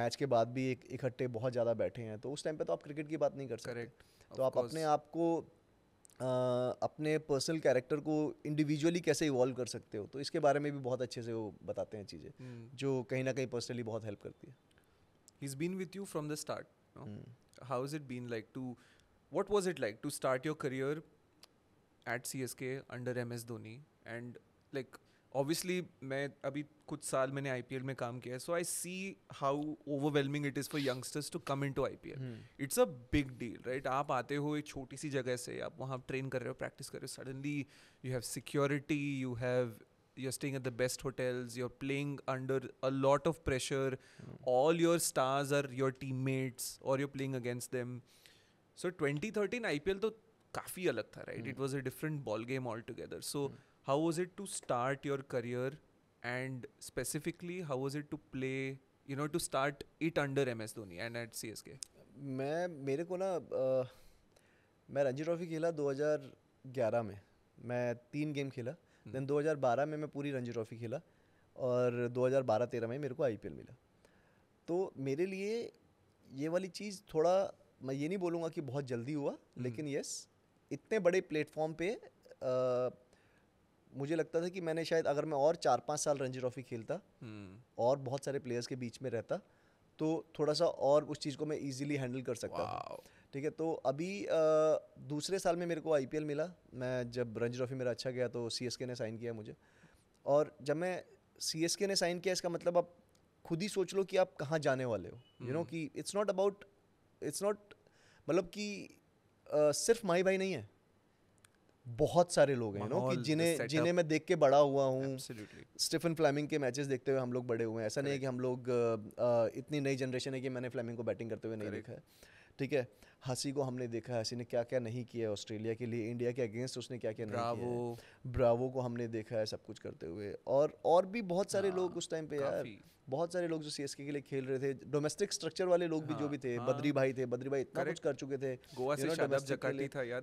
मैच के बाद भी एक इकट्ठे बहुत ज़्यादा बैठे हैं तो उस टाइम पर तो आप क्रिकेट की बात नहीं कर सकते तो आप अपने आप को अपने पर्सनल कैरेक्टर को इंडिविजुअली कैसे इवॉल्व कर सकते हो तो इसके बारे में भी बहुत अच्छे से वो बताते हैं चीज़ें hmm. हम्म। जो कहीं ना कहीं पर्सनली बहुत हेल्प करती है he is been with you from the start how is it been like to what was it like to start your career at C S K under M S Dhoni and like obviously मैं अभी कुछ साल मैंने आई में काम किया है so I see how overwhelming it is for youngsters to come into I P L it's a big deal right आप आते हो एक छोटी सी जगह से आप वहाँ ट्रेन कर रहे हो प्रैक्टिस कर रहे हो suddenly you have security you have best hotels you are playing under a lot of pressure all your stars are your teammates और your playing against them so twenty thirteen I P L तो काफ़ी अलग था right it was a different ball game altogether so how it to start your career and specifically how and it to play you know to start it under M S Dhoni and at C S K मैं मेरे को ना मैं Ranji trophy खेला 2011 में मैं तीन game खेला हम्म। देन 2012 में मैं पूरी रणजी ट्रॉफी खेला और 2012-13 में मेरे को आईपीएल मिला तो मेरे लिए ये वाली चीज़ थोड़ा मैं ये नहीं बोलूँगा कि बहुत जल्दी हुआ हम्म। लेकिन यस इतने बड़े प्लेटफॉर्म पे uh, मुझे लगता था कि मैंने शायद अगर मैं और चार पाँच साल रणजी ट्रॉफी खेलता हम्म। और बहुत सारे प्लेयर्स के बीच में रहता तो थोड़ा सा और उस चीज़ को मैं इजीली हैंडल कर सकता था ठीक है तो अभी आ, दूसरे साल में मेरे को आईपीएल मिला मैं जब रणजी ट्रॉफी मेरा अच्छा गया तो सी ने साइन किया मुझे और जब मैं सी ने साइन किया इसका मतलब आप खुद ही सोच लो कि आप कहाँ जाने वाले हो यू नो हम्म। कि it's not about it's not मतलब कि सिर्फ माई भाई नहीं है बहुत सारे लोग हैं नो कि जिन्हें जिन्हें मैं देख के बड़ा हुआ हूँ स्टीफन फ्लैमिंग के मैचेस देखते हुए हम लोग बड़े हुए हैं ऐसा नहीं है कि हम लोग इतनी नई जनरेशन है कि मैंने फ्लैमिंग को बैटिंग करते हुए नहीं देखा है ठीक है हंसी को हमने देखा है हंसी ने क्या क्या नहीं किया ऑस्ट्रेलिया के लिए इंडिया के अगेंस्ट उसने क्या क्या नहीं किया ब्रावो को हमने देखा है सब कुछ करते हुए और और भी बहुत सारे हाँ, लोग उस टाइम पे यार बहुत सारे लोग जो सी के लिए खेल रहे थे डोमेस्टिक स्ट्रक्चर वाले लोग भी जो हाँ, भी थे हाँ। बद्री भाई थे बद्री भाई इतना कुछ कर चुके थे गोवा से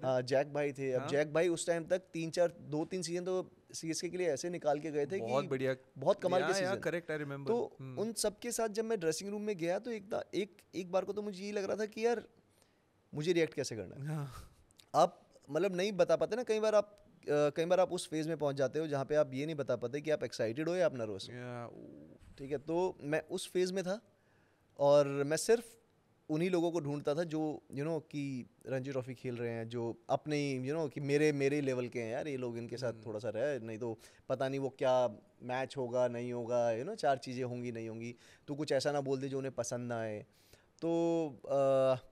हाँ, जैक भाई थे अब जैक भाई उस टाइम तक तीन चार दो तीन सीजन तो सीएसके के लिए ऐसे निकाल के गए थे बहुत बढ़िया बहुत कमाल के सीजन करेक्ट आई रिमेम्बर तो हम्म। उन सब के साथ जब मैं ड्रेसिंग रूम में गया तो एक एक एक बार को तो मुझे ये लग रहा था कि यार मुझे रिएक्ट कैसे करना है आप मतलब नहीं बता पाते ना कई बार आप कई बार आप उस फेज में पहुंच जाते हो जहाँ पे आप ये नहीं बता पाते कि आप एक्साइटेड हो या आप नर्वस हो ठीक है तो मैं उस फेज में था और मैं सिर्फ उन्हीं लोगों को ढूंढता था जो यू नो कि रणजी ट्रॉफी खेल रहे हैं जो अपने यू नो कि मेरे मेरे लेवल के हैं यार ये लोग इनके साथ hmm। थोड़ा सा रहे नहीं तो पता नहीं वो क्या मैच होगा नहीं होगा यू नो चार चीज़ें होंगी नहीं होंगी तो कुछ ऐसा ना बोल दे जो उन्हें पसंद ना आए तो आ,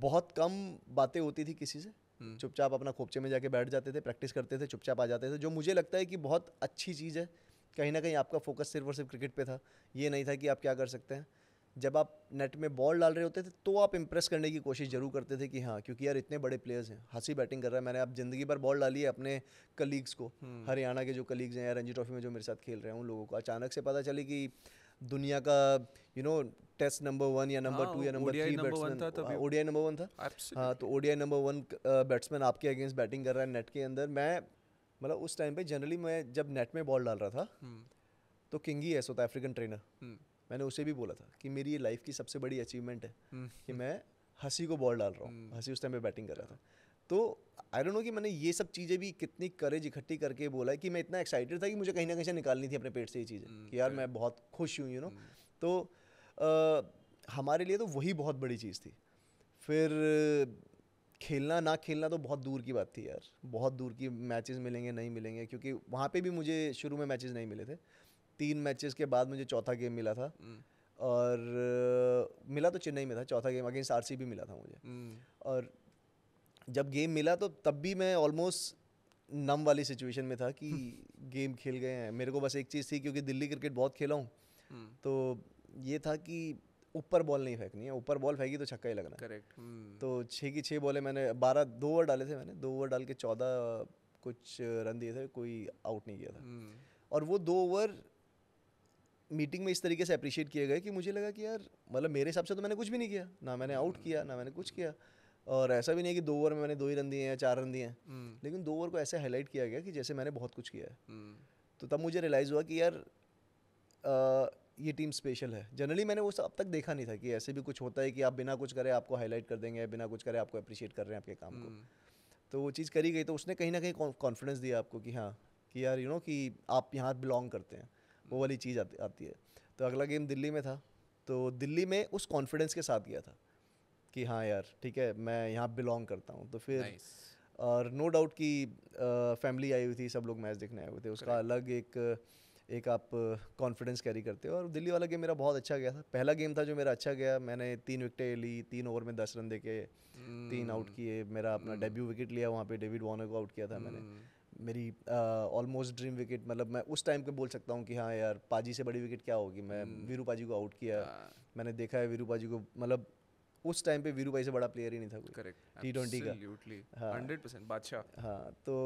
बहुत कम बातें होती थी किसी से हम्म। चुपचाप अपना खोपचे में जाके बैठ जाते थे प्रैक्टिस करते थे चुपचाप आ जाते थे जो मुझे लगता है कि बहुत अच्छी चीज़ है कहीं ना कहीं आपका फोकस सिर्फ और सिर्फ क्रिकेट पे था ये नहीं था कि आप क्या कर सकते हैं जब आप नेट में बॉल डाल रहे होते थे तो आप इम्प्रेस करने की कोशिश जरूर करते थे कि हाँ क्योंकि यार इतने बड़े प्लेयर्स हैं हंसी बैटिंग कर रहा है मैंने आप ज़िंदगी भर बॉल डाली है अपने कलीग्स को हम्म। हरियाणा के जो कलीग्स हैं या रणजी ट्रॉफी में जो मेरे साथ खेल रहे हैं उन लोगों को अचानक से पता चले कि दुनिया का you know test number one या नंबर टू हाँ, या number three batsman ODI number one था हाँ तो ओडीआई नंबर वन बैट्समैन आपके अगेंस्ट बैटिंग कर रहा है नेट के अंदर मैं मतलब उस टाइम पे जनरली मैं जब नेट में बॉल डाल रहा था हम्म। तो किंगी है साउथ अफ्रीकन ट्रेनर मैंने उसे भी बोला था कि मेरी ये लाइफ की सबसे बड़ी अचीवमेंट है हम्म। कि मैं हंसी को बॉल डाल रहा हूँ हम्म। हंसी उस टाइम पे बैटिंग कर रहा था तो आई डोंट नो कि मैंने ये सब चीज़ें भी कितनी करेज इकट्ठी करके बोला है कि मैं इतना एक्साइटेड था कि मुझे कहीं ना कहीं से निकालनी थी अपने पेट से ये चीज़ें हम्म, कि यार मैं बहुत खुश हूँ यू नो हम्म. तो आ, हमारे लिए तो वही बहुत बड़ी चीज़ थी फिर खेलना ना खेलना तो बहुत दूर की बात थी यार बहुत दूर की मैचेस मिलेंगे नहीं मिलेंगे क्योंकि वहाँ पे भी मुझे शुरू में मैचेस नहीं मिले थे तीन मैचेस के बाद मुझे चौथा गेम मिला था हम्म. और मिला तो चेन्नई में था चौथा गेम अगेंस्ट भी मिला था मुझे और जब गेम मिला तो तब भी मैं ऑलमोस्ट नम वाली सिचुएशन में था कि गेम हम्म। खेल गए हैं मेरे को बस एक चीज़ थी क्योंकि दिल्ली क्रिकेट बहुत खेला हूँ हम्म। तो ये था कि ऊपर बॉल नहीं फेंकनी है ऊपर बॉल फेंकी तो छक्का ही लगना करेक्ट हम्म। तो छः की छः बॉलें मैंने बारह दो ओवर डाले थे मैंने दो ओवर डाल के चौदह कुछ रन दिए थे कोई आउट नहीं किया था और वो दो ओवर मीटिंग में इस तरीके से अप्रिशिएट किए गए कि मुझे लगा कि यार मतलब मेरे हिसाब से तो मैंने कुछ भी नहीं किया ना मैंने आउट किया ना मैंने कुछ किया और ऐसा भी नहीं कि दो ओवर में मैंने दो ही रन दिए हैं चार रन दिए हैं हम्म। लेकिन दो ओवर को ऐसे हाईलाइट किया गया कि जैसे मैंने बहुत कुछ किया है हम्म। तो तब मुझे रियलाइज़ हुआ कि यार आ, ये टीम स्पेशल है जनरली मैंने वो अब तक देखा नहीं था कि ऐसे भी कुछ होता है कि आप बिना कुछ करें आपको हाईलाइट कर देंगे बिना कुछ करें आपको अप्रिशिएट कर रहे हैं आपके काम को हम्म। तो वो चीज़ करी गई तो उसने कहीं ना कहीं कॉन्फिडेंस दिया आपको कि हाँ कि यार यू नो कि आप यहाँ बिलोंग करते हैं वो वाली चीज़ आती है तो अगला गेम दिल्ली में था तो दिल्ली में उस कॉन्फिडेंस के साथ गया था कि हाँ यार ठीक है मैं यहाँ बिलोंग करता हूँ तो फिर और नो डाउट कि फैमिली आई हुई थी सब लोग मैच देखने आए हुए थे उसका अलग एक एक आप कॉन्फिडेंस कैरी करते हो और दिल्ली वाला गेम मेरा बहुत अच्छा गया था पहला गेम था जो मेरा अच्छा गया मैंने तीन विकेटें ली तीन ओवर में दस रन दे के तीन आउट hmm. किए मेरा अपना डेब्यू hmm. विकेट लिया वहाँ पे डेविड वॉर्नर को आउट किया था मैंने hmm. मेरी ऑलमोस्ट ड्रीम विकेट मतलब मैं उस टाइम पे बोल सकता हूँ कि हाँ यार पाजी से बड़ी विकेट क्या होगी मैं वीरू पाजी को आउट किया हाँ। मैंने देखा है वीरू पाजी को मतलब उस टाइम पे वीरू भाई से बड़ा प्लेयर ही नहीं था कोई करेक्ट टी ट्वेंटी का हंड्रेड हाँ। परसेंट बादशाह हाँ तो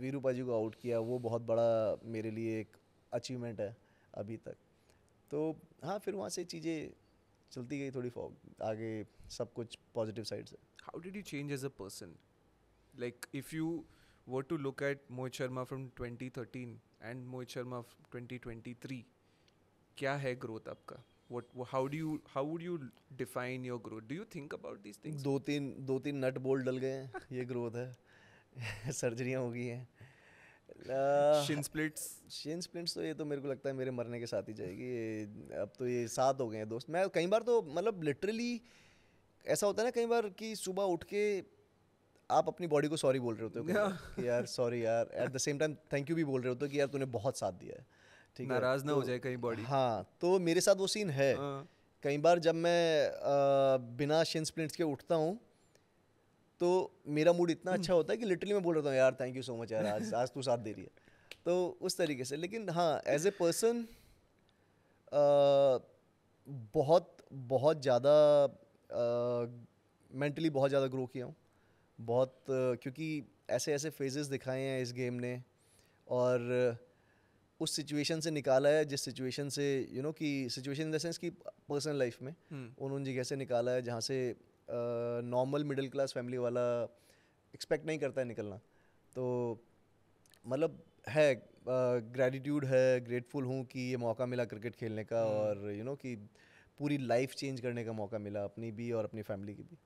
वीरू जी को आउट किया वो बहुत बड़ा मेरे लिए एक अचीवमेंट है अभी तक तो हाँ फिर वहाँ से चीज़ें चलती गई थोड़ी आगे सब कुछ पॉजिटिव साइड से how did you change as a person like if you were to look at Mohit Sharma from 2013 and Mohit Sharma 2023 क्या है ग्रोथ आपका what how do you how would you define your growth do you think about these things do teen do teen nut bolt dal gaye ye growth hai surgeries ho gayi गई हैं Shin splits Shin splits तो ये तो मेरे को लगता है मेरे मरने के साथ ही जाएगी अब तो ये साथ हो गए हैं दोस्त मैं कई बार तो मतलब लिटरली ऐसा होता है ना कई बार कि सुबह उठ के आप अपनी बॉडी को सॉरी बोल रहे होते हो कि यार सॉरी यार at the same time thank you भी बोल रहे होते हो कि यार तूने बहुत साथ दिया है ठीक नाराज ना तो, हो जाए कहीं बॉडी हाँ तो मेरे साथ वो सीन है हाँ। कई बार जब मैं आ, बिना शिन स्प्लिट्स के उठता हूँ तो मेरा मूड इतना अच्छा होता है कि लिटरली मैं बोल रहा हूँ यार थैंक यू सो मच यार आज आज तू साथ दे रही है तो उस तरीके से लेकिन हाँ एज ए पर्सन बहुत बहुत ज़्यादा मेंटली बहुत ज़्यादा ग्रो किया हूँ बहुत uh, क्योंकि ऐसे ऐसे फेजेस दिखाए हैं इस गेम ने और उस सिचुएशन से निकाला है जिस सिचुएशन से यू नो कि सिचुएशन इन द सेंस कि पर्सनल लाइफ में हम्म। उन्होंने जगह से निकाला है जहाँ से नॉर्मल मिडिल क्लास फैमिली वाला एक्सपेक्ट नहीं करता है निकलना तो मतलब है ग्रैटिट्यूड है ग्रेटफुल हूँ कि ये मौका मिला क्रिकेट खेलने का हम्म। और यू नो कि पूरी लाइफ चेंज करने का मौका मिला अपनी भी और अपनी फैमिली की भी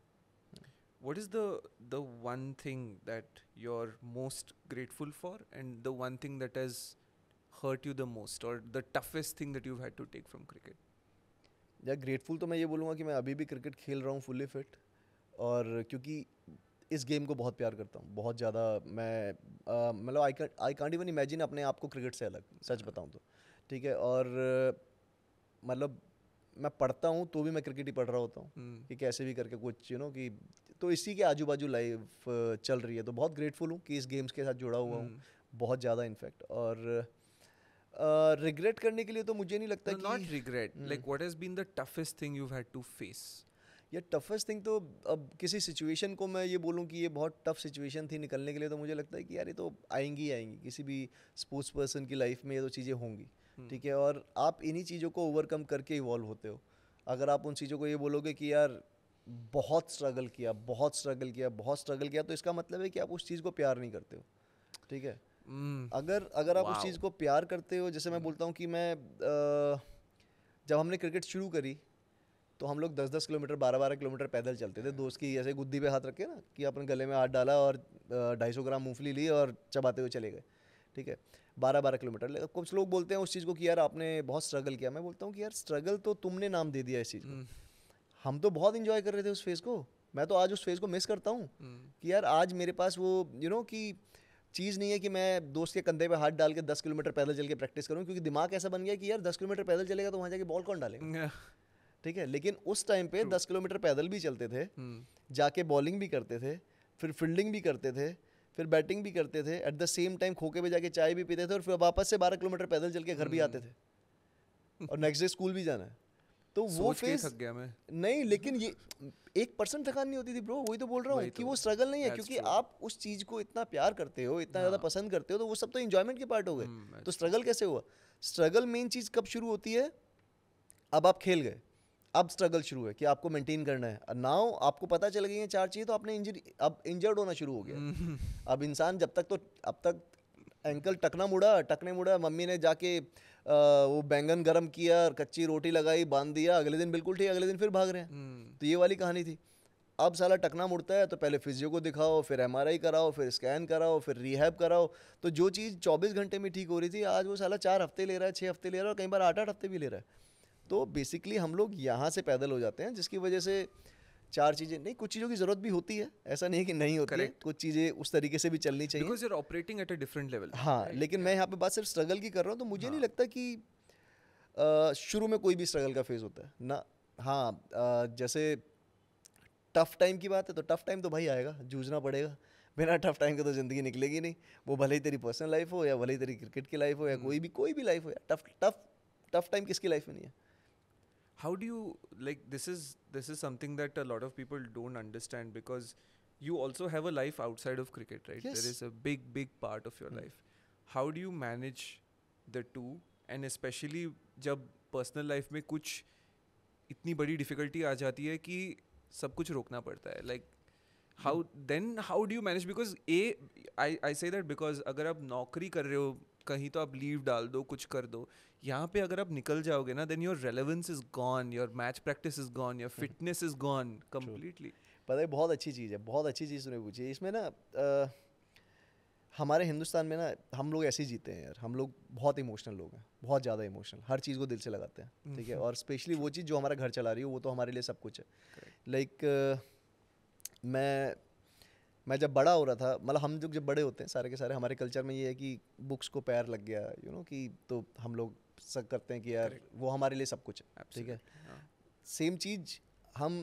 what is the one thing that you are most grateful for and the one thing that is hurt you the most or the toughest thing that you've had to take from cricket? या grateful तो मैं ये बोलूँगा कि मैं अभी भी cricket खेल रहा हूँ फुल्ली फिट और क्योंकि इस गेम को बहुत प्यार करता हूँ बहुत ज़्यादा मैं मतलब I I can't even imagine अपने आप को क्रिकेट से अलग सच बताऊँ तो ठीक है और मतलब मैं पढ़ता हूँ तो भी मैं क्रिकेट ही पढ़ रहा होता हूँ हम्म। कि कैसे भी करके कुछ यू नो कि तो इसी के आजू बाजू लाइफ चल रही है तो बहुत ग्रेटफुल हूँ कि इस गेम्स के साथ जुड़ा हुआ हूँ हम्म। बहुत ज़्यादा इनफैक्ट और रिग्रेट करने के लिए तो मुझे नहीं लगता not regret like what is been the toughest thing you had to face या टफेस्ट थिंग तो अब किसी सिचुएशन को मैं ये बोलूँ कि ये बहुत टफ सिचुएशन थी निकलने के लिए तो मुझे लगता है कि यार ये तो आएंगी ही आएंगी किसी भी स्पोर्ट्स पर्सन की लाइफ में ये तो चीज़ें होंगी हम्म। ठीक है और आप इन्हीं चीज़ों को ओवरकम करके इवॉल्व होते हो अगर आप उन चीज़ों को ये बोलोगे कि यार बहुत स्ट्रगल किया बहुत स्ट्रगल किया बहुत स्ट्रगल किया तो इसका मतलब है कि आप उस चीज़ को प्यार नहीं करते हो ठीक है Mm. अगर अगर आप उस चीज़ को प्यार करते हो जैसे मैं mm. बोलता हूँ कि मैं जब हमने क्रिकेट शुरू करी तो हम लोग दस दस किलोमीटर बारह बारह किलोमीटर पैदल चलते थे दोस्त की ऐसे गुद्दी पे हाथ रखे ना कि अपने गले में हाथ डाला और ढाई सौ ग्राम मूंगफली ली और चबाते हुए चले गए ठीक है बारह बारह किलोमीटर कुछ लोग बोलते हैं उस चीज़ को कि यार आपने बहुत स्ट्रगल किया मैं बोलता हूँ कि यार स्ट्रगल तो तुमने नाम दे दिया इस चीज़ को mm. हम तो बहुत इन्जॉय कर रहे थे उस फेज़ को मैं तो आज उस फेज़ को मिस करता हूँ कि यार आज मेरे पास वो यू नो कि चीज़ नहीं है कि मैं दोस्त के कंधे पे हाथ डाल के दस किलोमीटर पैदल चल के प्रैक्टिस करूँ क्योंकि दिमाग ऐसा बन गया कि यार दस किलोमीटर पैदल चलेगा तो वहाँ जाके बॉल कौन डालेगा ठीक है लेकिन उस टाइम पे दस किलोमीटर पैदल भी चलते थे hmm. जाके बॉलिंग भी करते थे फिर फील्डिंग भी करते थे फिर बैटिंग भी करते थे एट द सेम टाइम खोके पे जाके चाय भी पीते थे और फिर वापस से बारह किलोमीटर पैदल चल के घर भी hmm. आते थे और नेक्स्ट डे स्कूल भी जाना है तो वो फेस थक गया मैं नहीं लेकिन ये एक परसेंट थकान नहीं होती थी ब्रो वही तो बोल रहा हूँ तो। कि वो स्ट्रगल नहीं है क्योंकि आप उस चीज़ को इतना प्यार करते हो इतना ज़्यादा हाँ। पसंद करते हो तो वो सब तो इन्जॉयमेंट के पार्ट हो गए हम्म, तो स्ट्रगल कैसे हुआ स्ट्रगल मेन चीज़ कब शुरू होती है अब आप खेल गए अब स्ट्रगल शुरू है कि आपको मेंटेन करना है नाउ आपको पता चल गई है चार चीज़ें तो आपने इंजरी अब इंजर्ड होना शुरू हो गया हम्म। अब इंसान जब तक तो अब तक एंकल टकना मुड़ा टकने मुड़ा मम्मी ने जाके वो बैंगन गर्म किया और कच्ची रोटी लगाई बांध दिया अगले दिन बिल्कुल ठीक अगले दिन फिर भाग रहे हैं हम्म। तो ये वाली कहानी थी अब साला टकना मुड़ता है तो पहले फिजियो को दिखाओ फिर एम कराओ फिर स्कैन कराओ फिर रिहैब कराओ तो जो चीज़ चौबीस घंटे में ठीक हो रही थी आज वो साला चार हफ्ते ले रहा है छः हफ्ते ले रहा है और कई बार आठ आठ हफ्ते भी ले रहा है तो बेसिकली हम लोग यहाँ से पैदल हो जाते हैं जिसकी वजह से चार चीज़ें नहीं कुछ चीज़ों की ज़रूरत भी होती है ऐसा नहीं है कि नहीं होती Correct. है कुछ चीज़ें उस तरीके से भी चलनी चाहिए because you operating at a different level हाँ right? लेकिन yeah. मैं यहाँ पे बात सिर्फ स्ट्रगल की कर रहा हूँ तो मुझे हाँ. नहीं लगता कि शुरू में कोई भी स्ट्रगल का फेज़ होता है ना हाँ आ, जैसे टफ़ टाइम की बात है तो टफ़ टाइम तो भाई आएगा जूझना पड़ेगा बिना टफ टाइम के तो ज़िंदगी निकलेगी नहीं वो भले ही तेरी पर्सनल लाइफ हो या भले ही तेरी क्रिकेट की लाइफ हो या hmm. कोई भी कोई भी लाइफ हो या टफ टफ टफ टाइम किसकी लाइफ में नहीं है how do you like this is this is something that a lot of people don't understand because you also have a life outside of cricket right yes. there is a big big part of your mm. life how do you manage the two and especially jab personal life mein kuch itni badi difficulty aa jati hai ki sab kuch rokna padta hai like how mm. then how do you manage because a i i say that because agar aap naukri kar rahe ho कहीं तो आप leave डाल दो कुछ कर दो यहाँ पे अगर आप निकल जाओगे ना then your relevance is gone your match practice is gone your fitness is gone completely पता है बहुत अच्छी चीज़ है बहुत अच्छी चीज़ तुमने पूछी इसमें ना आ, हमारे हिंदुस्तान में ना हम लोग ऐसे ही जीते हैं यार हम लोग बहुत इमोशनल लोग हैं बहुत ज़्यादा इमोशनल हर चीज़ को दिल से लगाते हैं हम्म, ठीक है हम्म। और स्पेशली वो चीज़ जो हमारा घर चला रही हो वो तो हमारे लिए सब कुछ है लाइक like, uh, मैं मैं जब बड़ा हो रहा था मतलब हम जो जब बड़े होते हैं सारे के सारे हमारे कल्चर में ये है कि बुक्स को पैर लग गया यू you नो know, कि तो हम लोग सब करते हैं कि यार वो हमारे लिए सब कुछ है ठीक है सेम हाँ। चीज़ हम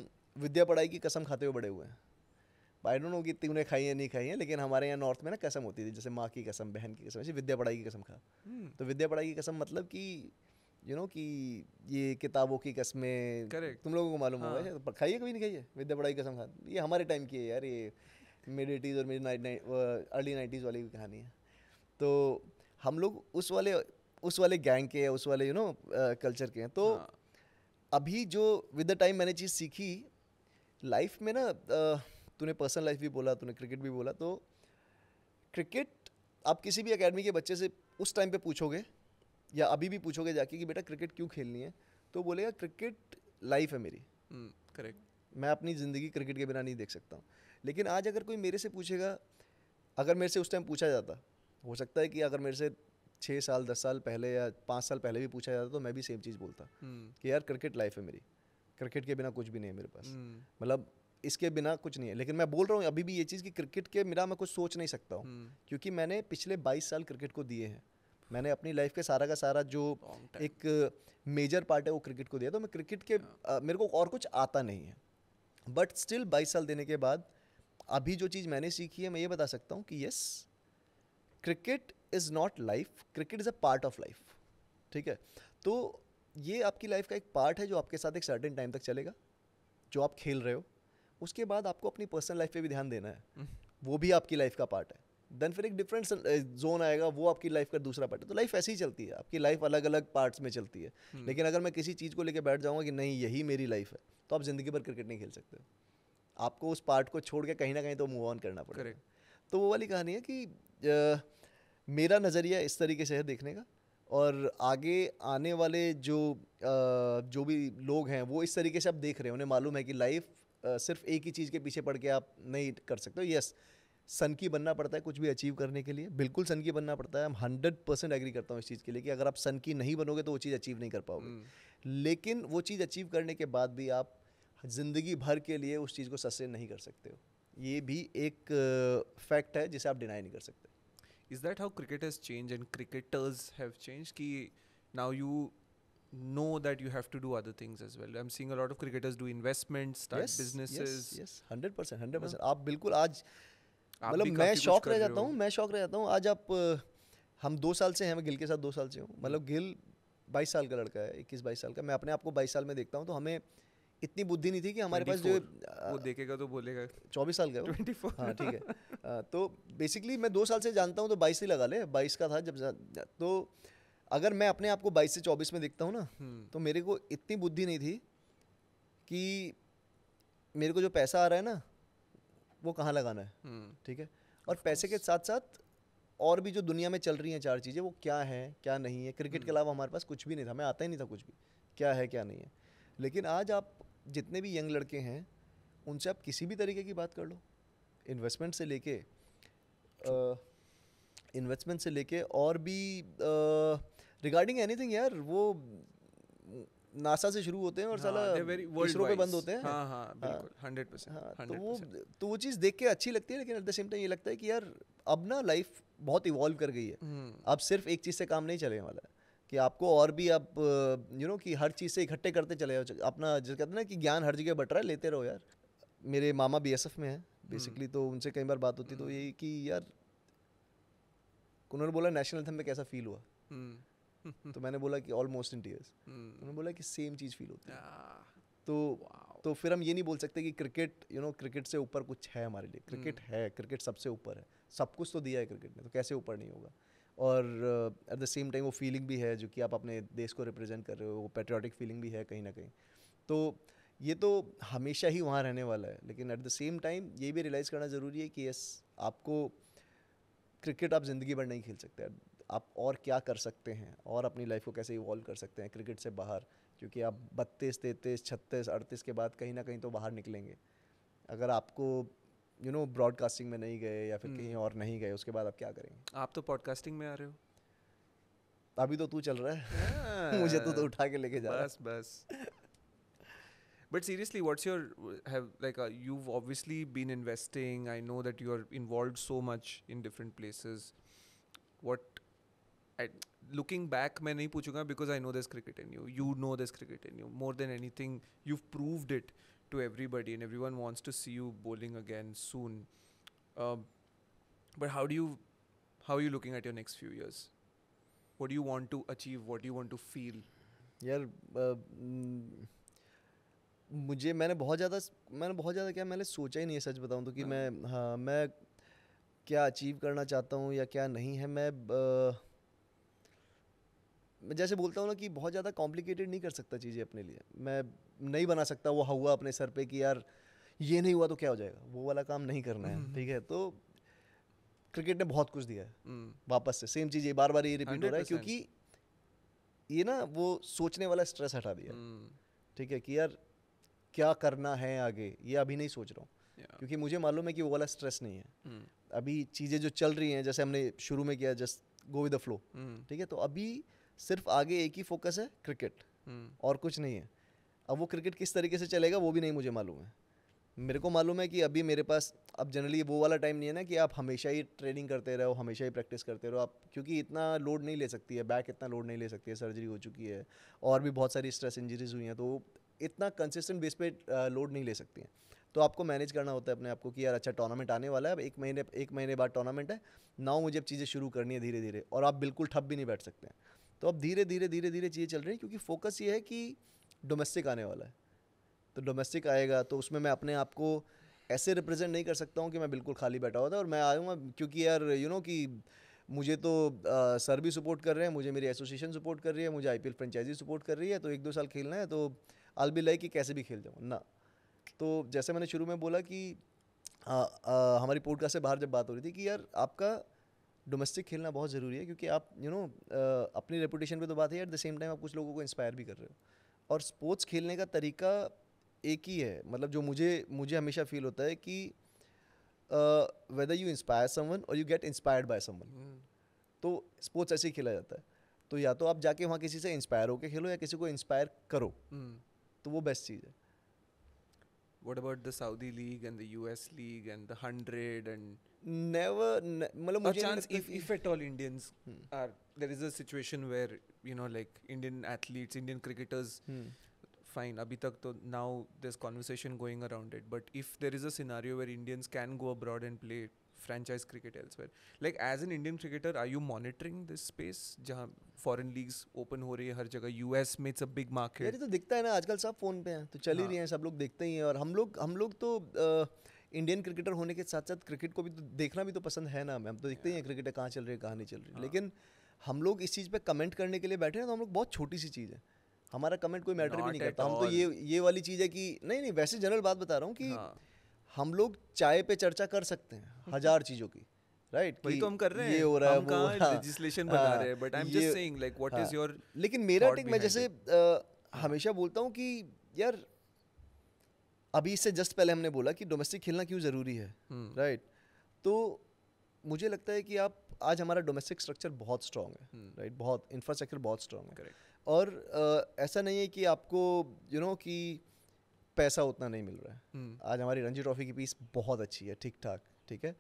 विद्या पढ़ाई की कसम खाते हुए बड़े हुए हैं आई डोंट नो कि इतनी उन्हें खाई है नहीं खाई है लेकिन हमारे यहाँ नॉर्थ में ना कसम होती थी जैसे माँ की कसम बहन की कसम ऐसे विद्या पढ़ाई की कसम खा हम्म। तो विद्या पढ़ाई की कसम मतलब कि यू नो कि ये किताबों की कसमें तुम लोगों को मालूम होगा हाँ। खाइए कभी नहीं खाइए विद्या पढ़ाई की कसम खा ये हमारे टाइम की है यार ये मिड एटीज़ और मिड अर्ली नाइन्टीज़ वाली कहानी है तो हम लोग उस वाले उस वाले गैंग के उस वाले यू नो कल्चर के हैं तो हाँ. अभी जो विद द टाइम मैंने चीज़ सीखी लाइफ में ना तूने पर्सनल लाइफ भी बोला तूने क्रिकेट भी बोला तो क्रिकेट आप किसी भी अकेडमी के बच्चे से उस टाइम पे पूछोगे या अभी भी पूछोगे जाके कि बेटा क्रिकेट क्यों खेलनी है तो बोलेगा क्रिकेट लाइफ है मेरी करेक्ट हम्म, hmm, मैं अपनी ज़िंदगी क्रिकेट के बिना नहीं देख सकता हूँ लेकिन आज अगर कोई मेरे से पूछेगा अगर मेरे से उस टाइम पूछा जाता हो सकता है कि अगर मेरे से छः साल दस साल पहले या पाँच साल पहले भी पूछा जाता तो मैं भी सेम चीज़ बोलता हम्म। कि यार क्रिकेट लाइफ है मेरी क्रिकेट के बिना कुछ भी नहीं है मेरे पास हम्म। मतलब इसके बिना कुछ नहीं है लेकिन मैं बोल रहा हूँ अभी भी ये चीज़ कि क्रिकेट के बिना मैं कुछ सोच नहीं सकता हूँ हम्म। क्योंकि मैंने पिछले बाईस साल क्रिकेट को दिए हैं मैंने अपनी लाइफ के सारा का सारा जो एक मेजर पार्ट है वो क्रिकेट को दिया तो मैं क्रिकेट के मेरे को और कुछ आता नहीं है बट स्टिल बाईस साल देने के बाद अभी जो चीज़ मैंने सीखी है मैं ये बता सकता हूँ कि yes cricket is not life cricket is a part of life ठीक है तो ये आपकी लाइफ का एक पार्ट है जो आपके साथ एक सर्टेन टाइम तक चलेगा जो आप खेल रहे हो उसके बाद आपको अपनी पर्सनल लाइफ पे भी ध्यान देना है वो भी आपकी लाइफ का पार्ट है देन फिर एक डिफरेंट जोन eh, आएगा वो आपकी लाइफ का दूसरा पार्ट है तो लाइफ ऐसी ही चलती है आपकी लाइफ अलग अलग पार्ट्स में चलती है हम्म। लेकिन अगर मैं किसी चीज़ को लेकर बैठ जाऊँगा कि नहीं यही मेरी लाइफ है तो आप ज़िंदगी भर क्रिकेट नहीं खेल सकते आपको उस पार्ट को छोड़ के कहीं ना कहीं तो मूव ऑन करना पड़ेगा तो वो वाली कहानी है कि आ, मेरा नज़रिया इस तरीके से है देखने का और आगे आने वाले जो आ, जो भी लोग हैं वो इस तरीके से आप देख रहे हैं उन्हें मालूम है कि लाइफ सिर्फ एक ही चीज़ के पीछे पड़ के आप नहीं कर सकते यस तो सन की बनना पड़ता है कुछ भी अचीव करने के लिए बिल्कुल सन की बनना पड़ता है हम हंड्रेड परसेंट एग्री करता हूँ इस चीज़ के लिए कि अगर आप सन की नहीं बनोगे तो वो चीज़ अचीव नहीं कर पाओगे हम्म। लेकिन वो चीज़ अचीव करने के बाद भी आप ज़िंदगी भर के लिए उस चीज़ को सस्टेन नहीं कर सकते हो ये भी एक फैक्ट है जिसे आप डिनाई नहीं कर सकते is that how cricket has change and cricketers have change कि now you know that you have to do other things as well I am seeing a lot of cricketers do investment start businesses yes yes 100% 100% आप बिल्कुल आज मतलब मैं शौक रह जाता हूँ मैं शौक रह जाता हूँ आज आप हम दो साल से हैं मैं गिल के साथ दो साल से हूँ मतलब हाँ। गिल बाईस साल का लड़का है इक्कीस बाईस साल का मैं अपने आप को बाईस साल में देखता हूँ तो हमें इतनी बुद्धि नहीं थी कि हमारे पास जो वो देखेगा तो बोलेगा चौबीस साल का ट्वेंटी फोर हाँ ठीक है तो बेसिकली मैं दो साल से जानता हूँ तो बाईस ही लगा ले बाईस का था जब तो अगर मैं अपने आप को बाईस से चौबीस में देखता हूँ ना हम्म। तो मेरे को इतनी बुद्धि नहीं थी कि मेरे को जो पैसा आ रहा है ना वो कहाँ लगाना है हम्म। ठीक है और पैसे के साथ साथ और भी जो दुनिया में चल रही हैं चार चीज़ें वो क्या है क्या नहीं है क्रिकेट के हम्म। अलावा हमारे पास कुछ भी नहीं था मैं आता ही नहीं था कुछ भी क्या है क्या नहीं है लेकिन आज आप जितने भी यंग लड़के हैं उनसे आप किसी भी तरीके की बात कर लो इन्वेस्टमेंट से लेके इन्वेस्टमेंट से लेके और भी रिगार्डिंग एनीथिंग यार वो नासा से शुरू होते हैं और हाँ, साला पे बंद होते हैं हाँ हाँ, हाँ। बिल्कुल हंड्रेड परसेंट हाँ तो वो तो वो चीज़ देख के अच्छी लगती है लेकिन एट द सेम टाइम ये लगता है कि यार अब ना लाइफ बहुत इवॉल्व कर गई है हम्म। अब सिर्फ एक चीज़ से काम नहीं चलने वाला है कि आपको और भी आप यू नो कि हर चीज़ से इकट्ठे करते चले जाओ अपना जैसे कहते हैं ना कि ज्ञान हर जगह बट रहा है लेते रहो यार मेरे मामा बी में है बेसिकली तो उनसे कई बार बात होती तो ये कि यार उन्होंने बोला नेशनल एंथम में कैसा फील हुआ हम्म। तो मैंने बोला कि ऑलमोस्ट इन टीयर्स उन्होंने बोला कि सेम चीज़ फील होती है तो तो फिर हम ये नहीं बोल सकते कि क्रिकेट यू नो क्रिकेट से ऊपर कुछ है हमारे लिए क्रिकेट हम्म। है क्रिकेट सबसे ऊपर है सब कुछ तो दिया है क्रिकेट ने तो कैसे ऊपर नहीं होगा और एट द सेम टाइम वो फीलिंग भी है जो कि आप अपने देश को रिप्रेजेंट कर रहे हो वो पेट्रियाटिक फीलिंग भी है कहीं ना कहीं तो ये तो हमेशा ही वहाँ रहने वाला है लेकिन एट द सेम टाइम ये भी रियलाइज़ करना ज़रूरी है कि यस आपको क्रिकेट आप ज़िंदगी भर नहीं खेल सकते आप और क्या कर सकते हैं और अपनी लाइफ को कैसे इवॉल्व कर सकते हैं क्रिकेट से बाहर क्योंकि आप बत्तीस तैंतीस छत्तीस अड़तीस के बाद कहीं ना कहीं तो बाहर निकलेंगे अगर आपको यू नो ब्रॉडकास्टिंग में नहीं गए या फिर hmm. कहीं और नहीं गए उसके बाद आप क्या करेंगे आप तो पॉडकास्टिंग में आ रहे हो अभी तो तू चल रहा है मुझे तो, तो उठा के लेके जा बस बस but seriously what's your have like you obviously been investing I know that you are involve so much in different places what at looking back मैं नहीं पूछूंगा because I know this cricket in you you know this cricket in you more than anything you proved it to everybody, and everyone wants to see you bowling again soon. Um, but how do you, how are you looking at your next few years? What do you want to achieve? What do you want to feel? यार मुझे मैंने बहुत ज़्यादा मैंने बहुत ज़्यादा क्या मैंने सोचा ही नहीं है सच बताऊँ तो कि मैं हाँ मैं क्या अचीव करना चाहता हूँ या क्या नहीं है मैं मैं जैसे बोलता हूँ ना कि बहुत ज़्यादा कॉम्प्लिकेटेड नहीं कर सकता चीज़ें अपने लिए मैं नहीं बना सकता वो हवा अपने सर पे कि यार ये नहीं हुआ तो क्या हो जाएगा वो वाला काम नहीं करना है हम्म। ठीक है तो क्रिकेट ने बहुत कुछ दिया है हम्म। वापस से सेम चीज़ ये बार बार ये रिपीट हो रहा है क्योंकि ये ना वो सोचने वाला स्ट्रेस हटा दिया हम्म। ठीक है कि यार क्या करना है आगे ये अभी नहीं सोच रहा हूँ क्योंकि मुझे मालूम है कि वो वाला स्ट्रेस नहीं है अभी चीज़ें जो चल रही हैं जैसे हमने शुरू में किया just go with the flow ठीक है तो अभी सिर्फ आगे एक ही फोकस है क्रिकेट और कुछ नहीं है अब वो क्रिकेट किस तरीके से चलेगा वो भी नहीं मुझे मालूम है मेरे को मालूम है कि अभी मेरे पास अब जनरली वो वाला टाइम नहीं है ना कि आप हमेशा ही ट्रेनिंग करते रहो हमेशा ही प्रैक्टिस करते रहो आप क्योंकि इतना लोड नहीं ले सकती है बैक इतना लोड नहीं ले सकती है सर्जरी हो चुकी है और भी बहुत सारी स्ट्रेस इंजरीज हुई हैं तो इतना कंसिस्टेंट बेस पे लोड नहीं ले सकती हैं तो आपको मैनेज करना होता है अपने आपको कि यार अच्छा टूर्नामेंट आने वाला है अब एक महीने एक महीने बाद टूर्नामेंट है नाउ मुझे अब चीज़ें शुरू करनी है धीरे धीरे और आप बिल्कुल ठप भी नहीं बैठ सकते हैं तो अब धीरे धीरे धीरे धीरे चीज़ें चल रही हैं क्योंकि फोकस ये है कि डोमेस्टिक आने वाला है तो डोमेस्टिक आएगा तो उसमें मैं अपने आप को ऐसे रिप्रेजेंट नहीं कर सकता हूँ कि मैं बिल्कुल खाली बैठा हुआ था और मैं आऊँगा क्योंकि यार यू you नो know, कि मुझे तो आ, सर भी सपोर्ट कर रहे हैं मुझे मेरी एसोसिएशन सपोर्ट कर रही है मुझे आई फ्रेंचाइजी सपोर्ट कर रही है तो एक दो साल खेलना है तो आल बी लाइक कि कैसे भी खेल जाऊँ ना तो जैसे मैंने शुरू में बोला कि आ, आ, हमारी पोर्टका से बाहर जब बात हो रही थी कि यार आपका डोमेस्टिक खेलना बहुत ज़रूरी है क्योंकि आप यू you नो know, अपनी रेपुटेशन पे तो बात है एट द सेम टाइम आप कुछ लोगों को इंस्पायर भी कर रहे हो और स्पोर्ट्स खेलने का तरीका एक ही है मतलब जो मुझे मुझे हमेशा फील होता है कि whether you inspire someone or you get inspired by someone तो स्पोर्ट्स ऐसे ही खेला जाता है तो या तो आप जाके वहाँ किसी से इंस्पायर होके खेलो या किसी को इंस्पायर करो hmm. तो वो बेस्ट चीज़ है what about the Saudi league and the U S league and the hundred and never ne- मतलब मुझे chance if if at all Indians hmm. are there is a situation where you know like Indian athletes Indian cricketers hmm. fine abhi tak to now there's conversation going around it but if there is a scenario where Indians can go abroad and play franchise cricket elsewhere like as an Indian cricketer are you monitoring this space जहाँ foreign leagues open हो रही है हर जगह US में it's a big market यार ये तो दिखता है ना आजकल सब फोन पे हैं तो चल ही रही हैं सब लोग देखते ही हैं और हम लोग हम लोग तो uh, इंडियन क्रिकेटर होने के साथ साथ क्रिकेट को भी तो देखना भी तो पसंद है ना हमें हम तो देखते ही हैं क्रिकेटर कहाँ चल रही है कहाँ नहीं चल रही हाँ। लेकिन हम लोग इस चीज़ पर कमेंट करने के लिए बैठे हैं तो हम लोग बहुत छोटी सी चीज़ है हमारा कमेंट कोई मैटर भी नहीं करता हम तो ये ये वाली चीज़ है कि नहीं नहीं वैसे जनरल बात बता रहा हूँ कि हाँ। हम लोग चाय पे चर्चा कर सकते हैं हज़ार चीज़ों की राइट right, तो हम कर रहे हैं ये हो रहा है वो लेजिस्लेशन हाँ। बना रहे हैं but I am just saying like what is your लेकिन मेरा टेक मैं जैसे आ, हमेशा बोलता हूँ कि यार अभी इससे जस्ट पहले हमने बोला कि डोमेस्टिक खेलना क्यों ज़रूरी है राइट हम्म। right? तो मुझे लगता है कि आप आज हमारा डोमेस्टिक स्ट्रक्चर बहुत स्ट्रांग है राइट हम्म। right? बहुत इंफ्रास्ट्रक्चर बहुत स्ट्रांग है Correct. और आ, ऐसा नहीं है कि आपको यू you नो know, कि पैसा उतना नहीं मिल रहा है hmm. आज हमारी रणजी ट्रॉफी की पीस बहुत अच्छी है ठीक ठाक ठीक है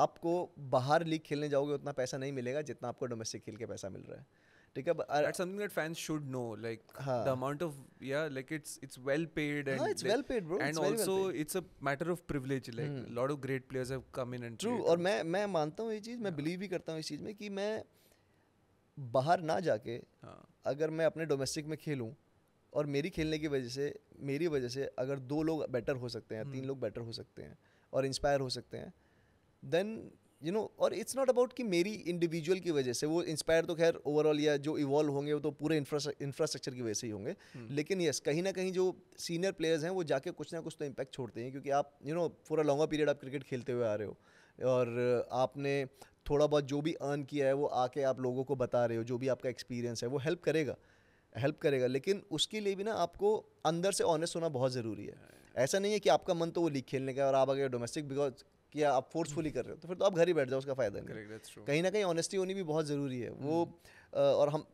आपको बाहर लीग खेलने जाओगे उतना पैसा नहीं मिलेगा जितना आपको डोमेस्टिक खेल के पैसा मिल रहा है ठीक है that's something that fans should know like the amount of या like it's it's well paid and it's well paid bro and also it's a matter of privilege like lot of great players have come in and true और मैं मैं मानता हूं ये चीज़ मैं believe भी करता हूं इस चीज़ में कि मैं बाहर ना जाके हाँ. अगर मैं अपने डोमेस्टिक में खेलूं और मेरी खेलने की वजह से मेरी वजह से अगर दो लोग बेटर हो सकते हैं तीन hmm. लोग बेटर हो सकते हैं और इंस्पायर हो सकते हैं देन यू नो और इट्स नॉट अबाउट कि मेरी इंडिविजुअल की वजह से वो इंस्पायर तो खैर ओवरऑल या जो इवॉल्व होंगे वो तो पूरे इंफ्रास्ट्रक्चर की वजह से ही होंगे हम्म। लेकिन यस कहीं ना कहीं जो सीनियर प्लेयर्स हैं वो जाके कुछ ना कुछ तो इम्पैक्ट छोड़ते हैं क्योंकि आप you know for a longer period आप क्रिकेट खेलते हुए आ रहे हो और आपने थोड़ा बहुत जो भी अर्न किया है वो आके आप लोगों को बता रहे हो जो भी आपका एक्सपीरियंस है वो हेल्प करेगा हेल्प करेगा लेकिन उसके लिए भी ना आपको अंदर से ऑनेस्ट होना बहुत ज़रूरी है ऐसा नहीं है कि आपका मन तो वो लीग खेलने का और आप अगर डोमेस्टिक बिकॉज कि आप फोर्सफुली कर रहे हो तो फिर तो आप घर ही बैठ जाओ उसका फ़ायदा नहीं कहीं ना कहीं ऑनेस्टी होनी भी बहुत ज़रूरी है वो hmm. और हम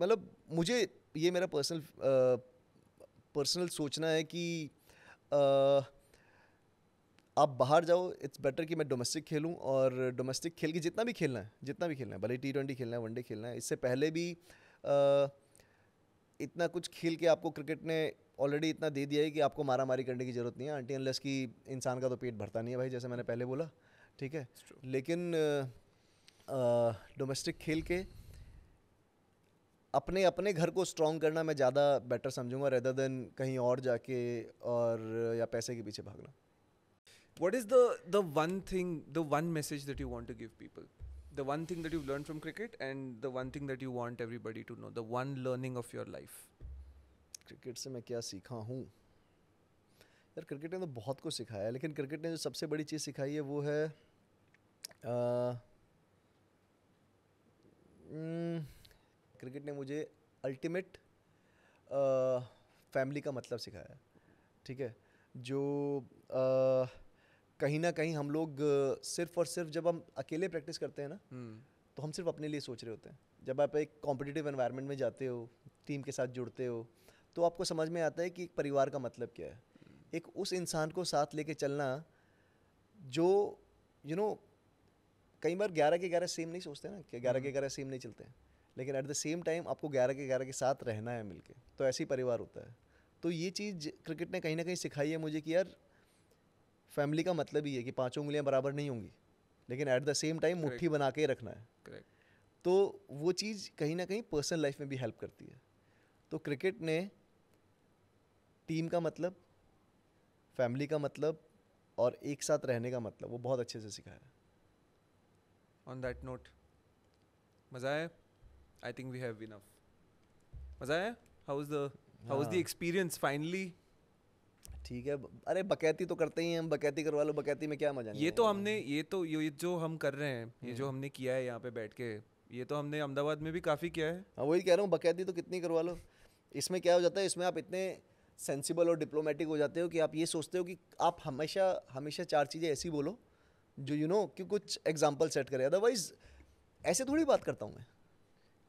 मतलब मुझे ये मेरा पर्सनल पर्सनल सोचना है कि आप बाहर जाओ इट्स बेटर कि मैं डोमेस्टिक खेलूं और डोमेस्टिक खेल के जितना भी खेलना है जितना भी खेलना है भले टी ट्वेंटी खेलना है वनडे खेलना है इससे पहले भी आ, इतना कुछ खेल के आपको क्रिकेट ने ऑलरेडी इतना दे दिया है कि आपको मारा मारी करने की जरूरत नहीं है आंटी अनलेस की इंसान का तो पेट भरता नहीं है भाई जैसे मैंने पहले बोला ठीक है लेकिन डोमेस्टिक खेल के अपने अपने घर को स्ट्रॉन्ग करना मैं ज़्यादा बेटर समझूंगा रेदर देन कहीं और जाके और या पैसे के पीछे भागना what is the the one thing the one message that you want to give people the one thing that you learn from cricket and the one thing that you want everybody to know the one learning of your life cricket से मैं क्या सीखा हूँ यार cricket ने तो बहुत कुछ सिखाया है लेकिन क्रिकेट ने जो सबसे बड़ी चीज़ सिखाई है वो है आ, हम्म, क्रिकेट ने मुझे अल्टीमेट फैमिली का मतलब सिखाया ठीक है जो आ, कहीं ना कहीं हम लोग सिर्फ और सिर्फ जब हम अकेले प्रैक्टिस करते हैं ना हम्म। तो हम सिर्फ अपने लिए सोच रहे होते हैं जब आप एक कॉम्पिटिटिव एनवायरनमेंट में जाते हो टीम के साथ जुड़ते हो तो आपको समझ में आता है कि एक परिवार का मतलब क्या है एक उस इंसान को साथ लेके चलना जो यू you नो know, कई बार ग्यारह के ग्यारह सेम नहीं सोचते ना कि ग्यारह के ग्यारह सेम नहीं चलते लेकिन एट द सेम टाइम आपको ग्यारह के ग्यारह के साथ रहना है मिलके तो ऐसे ही परिवार होता है तो ये चीज़ क्रिकेट ने कहीं ना कहीं सिखाई है मुझे कि यार फैमिली का मतलब ही है कि पाँचों उंगलियाँ बराबर नहीं होंगी लेकिन एट द सेम टाइम मुट्ठी बना के रखना है तो वो चीज़ कहीं ना कहीं पर्सनल लाइफ में भी हेल्प करती है तो क्रिकेट ने टीम का मतलब फैमिली का मतलब और एक साथ रहने का मतलब वो बहुत अच्छे से सिखाया ऑन दैट नोट मज़ा आया I think we have enough मज़ा आया how is the how is the experience finally ठीक है अरे बकैती तो करते ही हम बकैती करवा लो बकैती में क्या मजा ये तो हमने ये तो ये जो हम कर रहे हैं ये जो हम्म। हमने किया है यहाँ पे बैठ के ये तो हमने अहमदाबाद में भी काफ़ी किया है हाँ वही कह रहा हूँ बकैती तो कितनी करवा लो इसमें क्या हो जाता है इसमें आप इतने सेंसिबल और डिप्लोमेटिक हो जाते हो कि आप ये सोचते हो कि आप हमेशा हमेशा चार चीज़ें ऐसी बोलो जो यू you नो know, कि कुछ एग्जाम्पल सेट करे अदरवाइज ऐसे थोड़ी बात करता हूँ मैं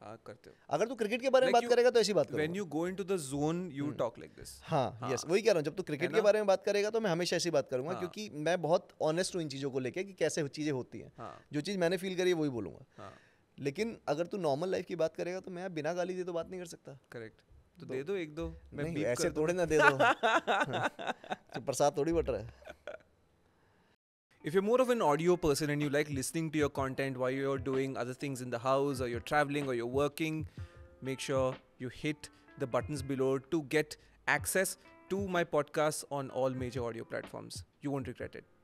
हाँ, अगर तू क्रिकेट के बारे में बात करेगा तो ऐसी बात when you go into the zone you talk like this हाँ यस हाँ। वही कह रहा हूँ जब तू क्रिकेट के बारे में बात करेगा तो मैं हमेशा ऐसी बात करूंगा हाँ। क्योंकि मैं बहुत ऑनेस्ट हूँ इन चीज़ों को लेके कि कैसे चीज़ें होती हैं जो चीज़ मैंने फील करी है वही बोलूंगा लेकिन अगर तू नॉर्मल लाइफ की बात करेगा तो मैं बिना गाली दिए तो बात नहीं कर सकता करेक्ट तो दे दो एक दो मैं नहीं ऐसे थोड़े ना दे दो तो प्रसाद थोड़ी बट रहा है If you're more of an audio person and you like listening to your content while you're doing other things in the house or you're traveling or you're working, make sure you hit the buttons below to get access to my podcast on all major audio platforms. You won't regret it.